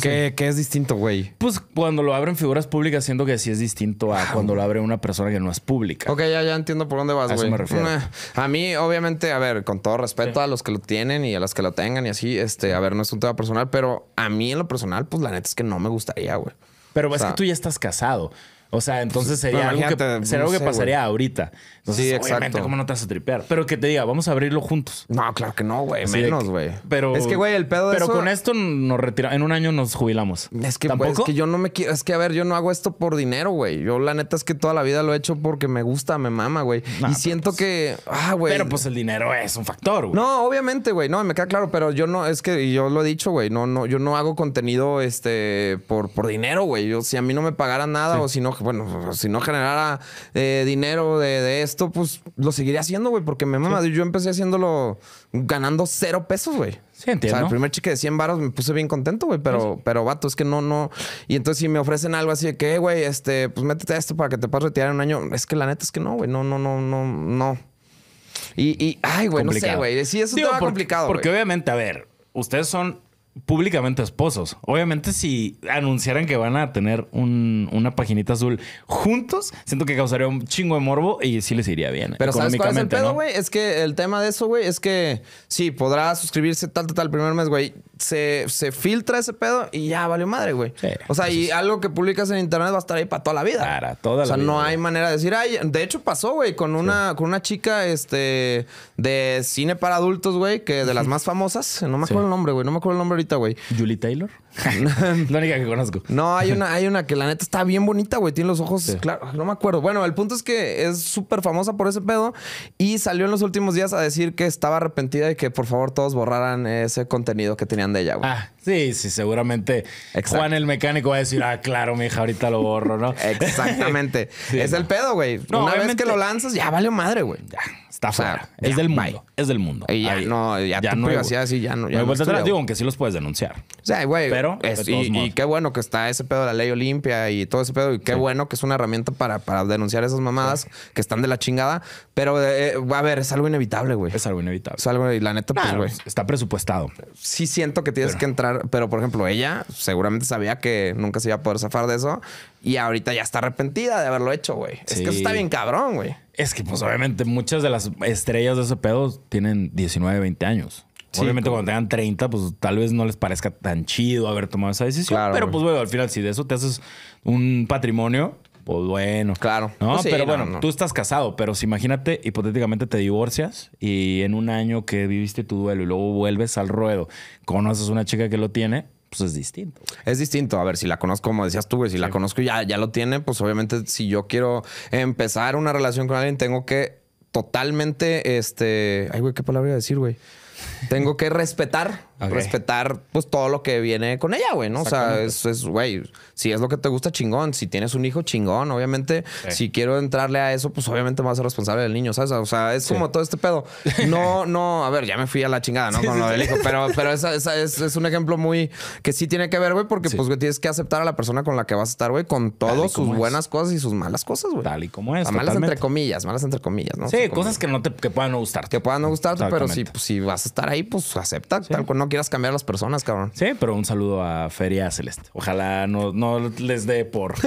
¿Qué, es distinto, güey? Pues cuando lo abren figuras públicas, siento que sí es distinto a ah, cuando lo abre una persona que no es pública. Ok, ya, ya entiendo por dónde vas, güey. Eh, a mí, obviamente, a ver, con todo respeto a los que lo tienen y a las que lo tengan y así, este, a ver, no es un tema personal, pero a mí en lo personal, pues la neta es que no me gustaría, güey. Pero es que tú ya estás casado. O sea, entonces pues, sería algo que, sería pasaría ahorita. Entonces, sí, exacto. Obviamente, ¿cómo no te vas a tripear? Pero que te diga, vamos a abrirlo juntos. No, claro que no, güey. Menos, güey. Pero. Es que, güey, el pedo de Pero con esto nos retiramos. En un año nos jubilamos. Es que, pues, ¿Tampoco? es que yo no me quiero. Es que, a ver, yo no hago esto por dinero, güey. Yo, la neta, es que toda la vida lo he hecho porque me gusta, me mama, güey. y pues, siento que. Ah, güey. Pero pues el dinero es un factor, güey. No, obviamente, güey. No, me queda claro, pero yo no. Es que yo lo he dicho, güey. No, no, yo no hago contenido este por, por dinero, güey. Yo, si a mí no me pagara nada o si no bueno, si no generara eh, dinero de, esto, pues lo seguiría haciendo, güey, porque me mamá, yo empecé haciéndolo ganando cero pesos, güey. Sí, entiendo. O sea, el primer cheque de 100 varos me puse bien contento, güey, pero, pero vato, es que no, no. Y entonces si me ofrecen algo así de que, güey, este, pues métete a esto para que te puedas retirar en un año, es que la neta es que no, güey, no, no, no, no, no. Y, y ay, güey, no sé, güey. Sí, es complicado. Porque obviamente, a ver, ustedes son públicamente esposos. Obviamente, si anunciaran que van a tener un, una paginita azul juntos, siento que causaría un chingo de morbo y sí les iría bien. Pero ¿sabes es el pedo, güey? Es que el tema de eso, güey, es que sí, podrá suscribirse tal, tal, tal primer mes, güey se, se, filtra ese pedo y ya valió madre, güey. o sea, y algo que publicas en internet va a estar ahí para toda la vida. Para toda la vida. O sea, no hay manera de decir, ay, de hecho pasó, güey, con una, con una chica este, de cine para adultos, güey, que de las más famosas, no me acuerdo el nombre, güey, no me acuerdo el nombre ahorita, güey. Julie Taylor. la única que conozco. No, hay una, hay una que la neta está bien bonita, güey. Tiene los ojos, claro, no me acuerdo. Bueno, el punto es que es súper famosa por ese pedo y salió en los últimos días a decir que estaba arrepentida y que por favor todos borraran ese contenido que tenían de ella, güey. Ah, sí, sí, seguramente Juan el mecánico va a decir, ah, claro, mi ahorita lo borro, ¿no? Exactamente. es el pedo, güey. una vez que lo lanzas, ya vale madre, güey. Ya. Está es del mundo. Es del mundo. Y ya no, ya, no ya no. digo, aunque sí los puedes denunciar. O sea, güey. Pero. Es, y, qué bueno que está ese pedo de la ley Olimpia y todo ese pedo. Y qué bueno que es una herramienta para, para denunciar esas mamadas que están de la chingada. Pero, eh, eh, a ver, es algo inevitable, güey. Es algo inevitable. Es algo, y la neta, pues, güey. Está presupuestado. Sí siento que tienes que entrar, pero por ejemplo, ella seguramente sabía que nunca se iba a poder zafar de eso. Y ahorita ya está arrepentida de haberlo hecho, güey. Es que eso está bien cabrón, güey. Es que, pues, obviamente, muchas de las estrellas de ese pedo tienen 19, 20 años. obviamente, cuando tengan 30, pues tal vez no les parezca tan chido haber tomado esa decisión. pero, pues, bueno, al final, si de eso te haces un patrimonio, pues bueno. Claro. No, pues pero bueno, tú estás casado, pero si imagínate, hipotéticamente te divorcias y en un año que viviste tu duelo y luego vuelves al ruedo, conoces una chica que lo tiene, pues es distinto. Es distinto. A ver, si la conozco, como decías tú, güey, si la conozco ya, ya lo tiene, pues obviamente si yo quiero empezar una relación con alguien, tengo que totalmente, este, ay, güey, ¿qué palabra iba a decir, güey? Tengo que respetar, respetar pues todo lo que viene con ella, güey, ¿no? O sea, es, es, güey, si es lo que te gusta, chingón. Si tienes un hijo, chingón. Obviamente, si quiero entrarle a eso, pues obviamente me vas a ser responsable del niño, ¿sabes? O sea, es como todo este pedo. No, no, a ver, ya me fui a la chingada, ¿no? con lo del hijo, pero, pero esa, esa es, es, un ejemplo muy que sí tiene que ver, güey, porque pues, tienes que aceptar a la persona con la que vas a estar, güey, con todas sus buenas cosas y sus malas cosas, güey. Tal y como es. A malas entre comillas, malas entre comillas, ¿no? Sí, cosas que no te que puedan no te Que puedan no pero sí, pues, vas a estar ahí, pues acepta. Tal cual no quieras cambiar las personas, cabrón. Sí, pero un saludo a Feria Celeste. Ojalá no, no les dé por.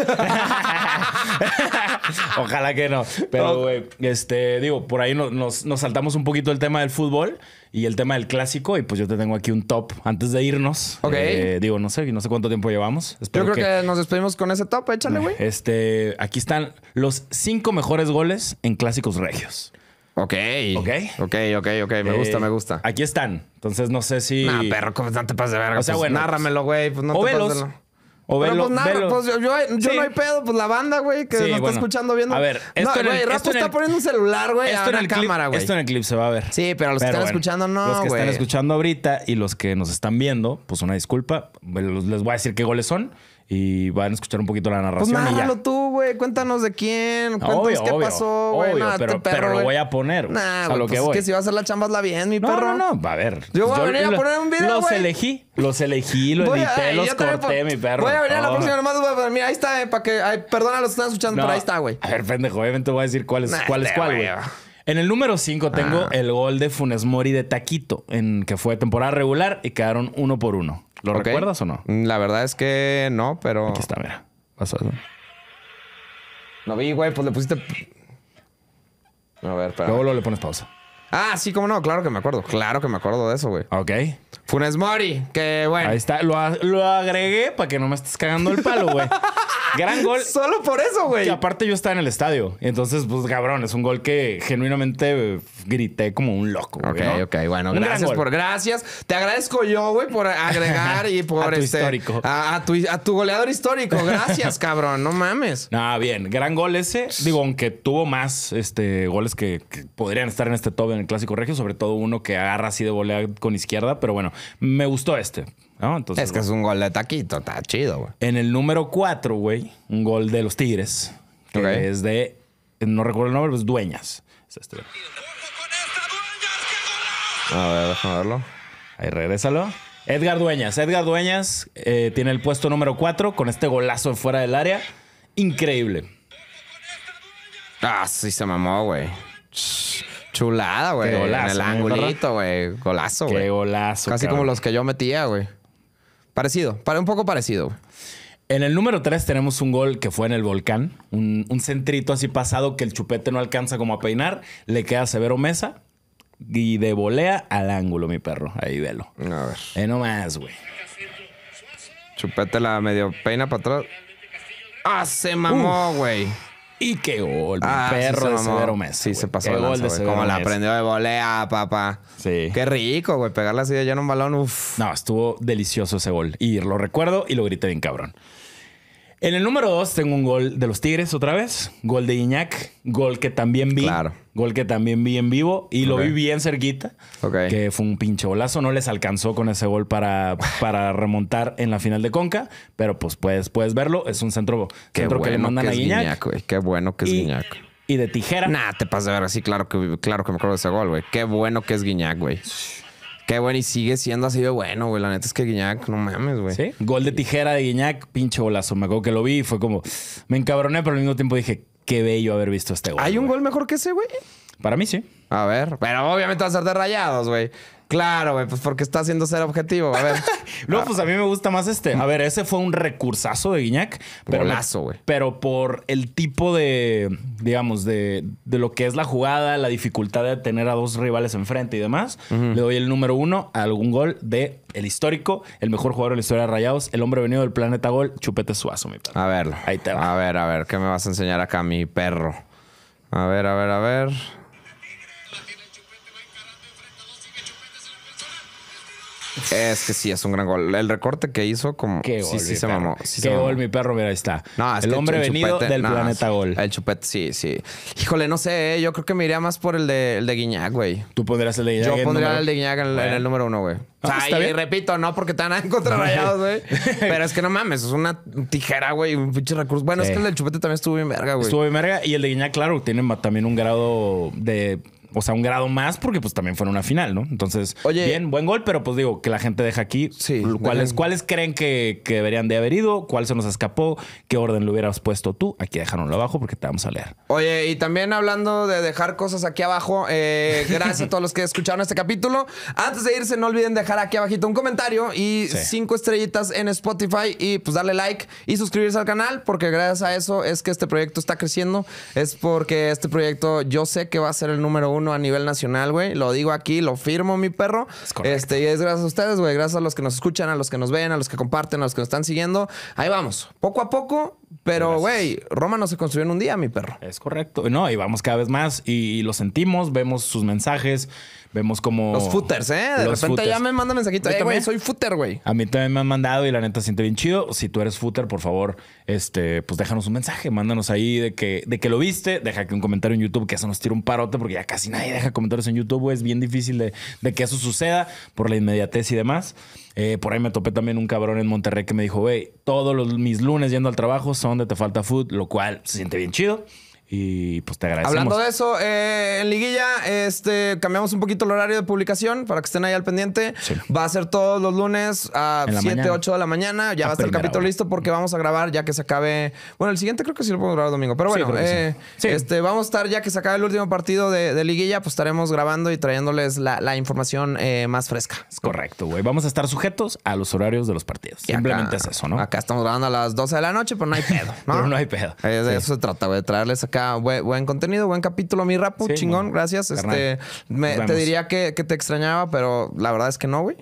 Ojalá que no. Pero, güey, este, digo, por ahí nos, saltamos un poquito el tema del fútbol y el tema del clásico. Y pues yo te tengo aquí un top antes de irnos. Ok. Eh, digo, no sé, no sé cuánto tiempo llevamos. yo creo que... que... nos despedimos con ese top. Échale, güey. Este, aquí están los cinco mejores goles en clásicos regios. Ok. Ok. Ok, ok, Me eh, gusta, me gusta. Aquí están. Entonces no sé si. Nah, perro, no te pases de verga. O sea, pues bueno. Nárramelo, güey. Pues no o te velos. pases de verga O Pero pues nada, pues yo, yo, no hay pedo, pues la banda, güey, que nos está escuchando viendo. A ver, esto el, está poniendo un celular, güey, a la cámara, güey. Esto en el clip se va a ver. Sí, pero los que están escuchando no, güey Los que están escuchando ahorita y los que nos están viendo, pues una disculpa. Les voy a decir qué goles son y van a escuchar un poquito la pues narración. Pues nárralo tú, güey. Cuéntanos de quién. Cuéntanos qué pasó, güey. pero, este pero lo voy a poner. Nah, lo pues que voy. Es que si vas a hacer la chamba, la bien, mi perro. No, no, A ver. Yo voy a venir a poner un video. Los elegí, los elegí, los edité, los corté, mi perro. Voy a venir a la próxima nomás. Mira, ahí está, eh, para que. Ay, perdona los están escuchando, pero ahí está, güey. A ver, pendejo, obviamente voy a decir cuál es cuál, es este cuál, güey. En el número 5 tengo ah. el gol de Funes Mori de Taquito, en que fue temporada regular y quedaron uno por uno. ¿Lo recuerdas o no? Mm, la verdad es que no, pero. Aquí está, mira. Pasó eso. No vi, güey, pues le pusiste. A ver, espera. Luego lo le pones pausa. Ah, sí, cómo no, claro que me acuerdo. Claro que me acuerdo de eso, güey. Ok. Funes Mori, que bueno. Ahí está, lo, lo agregué para que no me estés cagando el palo, güey. Gran gol. Solo por eso, güey. Y aparte yo estaba en el estadio. Entonces, pues, cabrón, es un gol que genuinamente grité como un loco. Güey, ok, ok. Bueno, gracias por... Gracias. Te agradezco yo, güey, por agregar y por... este, histórico. A, tu, goleador histórico. Gracias, cabrón. No mames. Ah, bien. Gran gol ese. Digo, aunque tuvo más este, goles que, que podrían estar en este top en el Clásico Regio. Sobre todo uno que agarra así de volea con izquierda. Pero bueno, me gustó este es que es un gol de taquito, está chido, güey. En el número 4, güey, un gol de los Tigres, que es de, no recuerdo el nombre, pues Dueñas. Es este. A ver, déjame verlo. Ahí regresalo Edgar Dueñas. Edgar Dueñas eh, tiene el puesto número 4 con este golazo fuera del área. Increíble. Ah, sí se mamó, güey. Chulada, güey. En el ¿eh, angulito, güey. Golazo, güey. Qué golazo. Casi como los que yo metía, güey. Parecido, para un poco parecido. En el número 3 tenemos un gol que fue en el volcán, un, centrito así pasado que el chupete no alcanza como a peinar, le queda severo mesa y de volea al ángulo, mi perro. Ahí velo. Eh, no más, güey. Chupete la medio peina para atrás. Ah, se mamó, güey. Y qué gol, ah, perro sí de Severo Mesa. Sí, se pasó. el gol de Severo Como la aprendió de volea, papá. Sí. Qué rico, güey. Pegarla así de lleno un balón. Uf. No, estuvo delicioso ese gol. Y lo recuerdo y lo grité bien cabrón. En el número dos tengo un gol de los Tigres otra vez. Gol de Iñak. Gol que también vi. Claro. Gol que también vi en vivo. Y lo vi bien cerquita. Que fue un pinche golazo. No les alcanzó con ese gol para, para remontar en la final de Conca. Pero pues puedes, puedes verlo. Es un centro, centro que le mandan a Qué bueno que es Iñak. Y de tijera. Nah, te pasas de ver así. Claro que, claro que me acuerdo de ese gol, güey. Qué bueno que es Guiñac, güey. Qué bueno, y sigue siendo así de bueno, güey. La neta es que Guiñac, no mames, güey. Sí. Gol de tijera de Guiñac, pinche golazo. Me acuerdo que lo vi y fue como. Me encabroné, pero al mismo tiempo dije, qué bello haber visto este gol. ¿Hay un gol mejor que ese, güey? Para mí sí. A ver, pero obviamente va a ser de rayados, güey. Claro, güey, pues porque está haciendo ser objetivo. A ver. no, pues a mí me gusta más este. A ver, ese fue un recursazo de Guiñac. Pero, güey. Pero por el tipo de, digamos, de, de, lo que es la jugada, la dificultad de tener a dos rivales enfrente y demás, le doy el número uno a algún gol de el histórico, el mejor jugador de la historia de Rayados, el hombre venido del planeta Gol, Chupete Suazo, mi A ver. Ahí te va. A ver, a ver, ¿qué me vas a enseñar acá, mi perro? A ver, a ver, a ver. Es que sí, es un gran gol. El recorte que hizo, como. sí, sí, se mamó. Qué se gol, mi perro, mira, ahí está. No, el hombre venido del planeta gol. El chupete, sí, sí. Híjole, no sé, eh, yo creo que me iría más por el de, el de Guiñac, güey. Tú pondrías el de Guiñac. Yo el el de Guiñac en, el número uno, güey. Ah, y repito, no porque te van a rayados, güey. Pero es que no mames, es una tijera, güey, un pinche recurso. Bueno, es que el del chupete también estuvo bien verga, güey. Estuvo bien verga y el de Guiñac, claro, tiene también un grado de o sea, un grado más porque pues también fue en una final, ¿no? Entonces, bien, buen gol, pero pues digo, que la gente deja aquí cuáles, cuáles creen que, deberían de haber ido, cuál se nos escapó, qué orden lo hubieras puesto tú. Aquí déjanoslo abajo porque te vamos a leer. Oye, y también hablando de dejar cosas aquí abajo, eh, gracias a todos los que escucharon este capítulo. Antes de irse, no olviden dejar aquí abajito un comentario y cinco estrellitas en Spotify y pues darle like y suscribirse al canal porque gracias a eso es que este proyecto está creciendo. Es porque este proyecto yo sé que va a ser el número uno a nivel nacional, güey. Lo digo aquí, lo firmo, mi perro. Es este, y es gracias a ustedes, güey. Gracias a los que nos escuchan, a los que nos ven, a los que comparten, a los que nos están siguiendo. Ahí vamos, poco a poco. Pero, güey, Roma no se construyó en un día, mi perro. Es correcto. No, y vamos cada vez más y lo sentimos, vemos sus mensajes. Vemos como. Los footers, ¿eh? De repente ya me manda mensajito. güey, soy footer, güey. A mí también me han mandado y la neta siente bien chido. Si tú eres footer, por favor, este, pues déjanos un mensaje. Mándanos ahí de que, de que lo viste. Deja que un comentario en YouTube, que eso nos tira un parote, porque ya casi nadie deja comentarios en YouTube, Es bien difícil de, que eso suceda por la inmediatez y demás. Eh, por ahí me topé también un cabrón en Monterrey que me dijo, güey, todos los, mis lunes yendo al trabajo son de Te Falta Food, lo cual se siente bien chido. Y pues te agradecemos. Hablando de eso, eh, en Liguilla, este, cambiamos un poquito el horario de publicación para que estén ahí al pendiente. Va a ser todos los lunes a 7, 8 de la mañana. Ya ah, va a estar el capítulo listo porque vamos a grabar ya que se acabe. Bueno, el siguiente creo que sí lo podemos grabar domingo. Pero bueno, eh, Este, vamos a estar ya que se acabe el último partido de, Liguilla, pues estaremos grabando y trayéndoles la, información eh, más fresca. Es correcto, güey. Vamos a estar sujetos a los horarios de los partidos. Simplemente es eso, ¿no? Acá estamos grabando a las 12 de la noche, pues pero no hay pedo. ¿no? no hay pedo. de eso se trata, güey. Traerles acá buen, contenido, buen capítulo, mi Rapu, chingón, gracias. Este, te diría que, que te extrañaba, pero la verdad es que no, güey.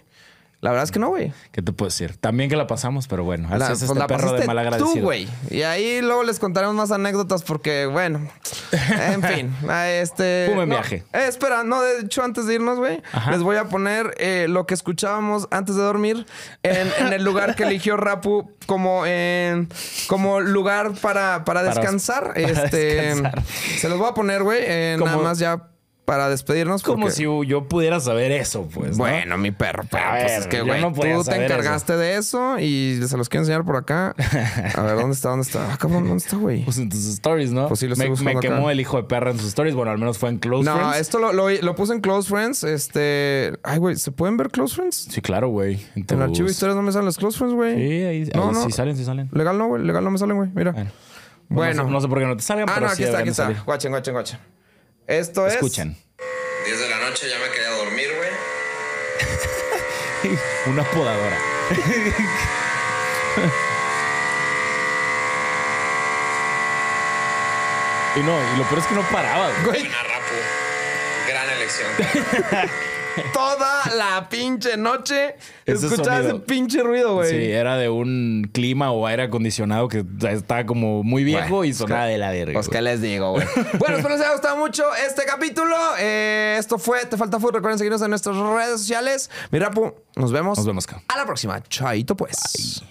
La verdad es que no, güey. ¿Qué te puedo decir? También que la pasamos, pero bueno. Así es este pues la perro de Tú, güey. Y ahí luego les contaremos más anécdotas porque, bueno. En fin. Este. buen viaje. Eh, espera, no, de hecho, antes de irnos, güey, les voy a poner eh, lo que escuchábamos antes de dormir en, el lugar que eligió Rapu como, como lugar para, para descansar. este. Se los voy a poner, güey. Eh, nada más ya para despedirnos. Como si yo pudiera saber eso, pues. Bueno, mi perro, pero pues es que, güey, tú te encargaste de eso y se los quiero enseñar por acá. A ver, ¿dónde está? ¿Dónde está? Ah, cabrón, ¿dónde está, güey? Pues en tus stories, ¿no? Pues sí, lo me, quemó el hijo de perra en sus stories. Bueno, al menos fue en Close Friends. No, esto lo, puse en Close Friends. Este. Ay, güey, ¿se pueden ver Close Friends? Sí, claro, güey. En, el archivo de historias no me salen los Close Friends, güey. Sí, ahí. No, no. Sí salen, si salen. Legal no, güey. Legal no me salen, güey. Mira. Bueno. No, sé, por qué no te salgan, ah, no, aquí está, aquí está. Guachen, guachen, guachen. Esto Escuchen. 10 de la noche, ya me quería dormir, güey. Una podadora. y no, y lo peor es que no paraba. Güey. Gran elección. toda la pinche noche escuchaba ese pinche ruido, güey. Sí, era de un clima o aire acondicionado que estaba como muy viejo y sonaba de la verga. Pues que les digo, güey. bueno, espero les haya gustado mucho este capítulo. Eh, esto fue Te Falta Food. Recuerden seguirnos en nuestras redes sociales. Mira, nos vemos. Nos vemos. A la próxima. Chaito, pues.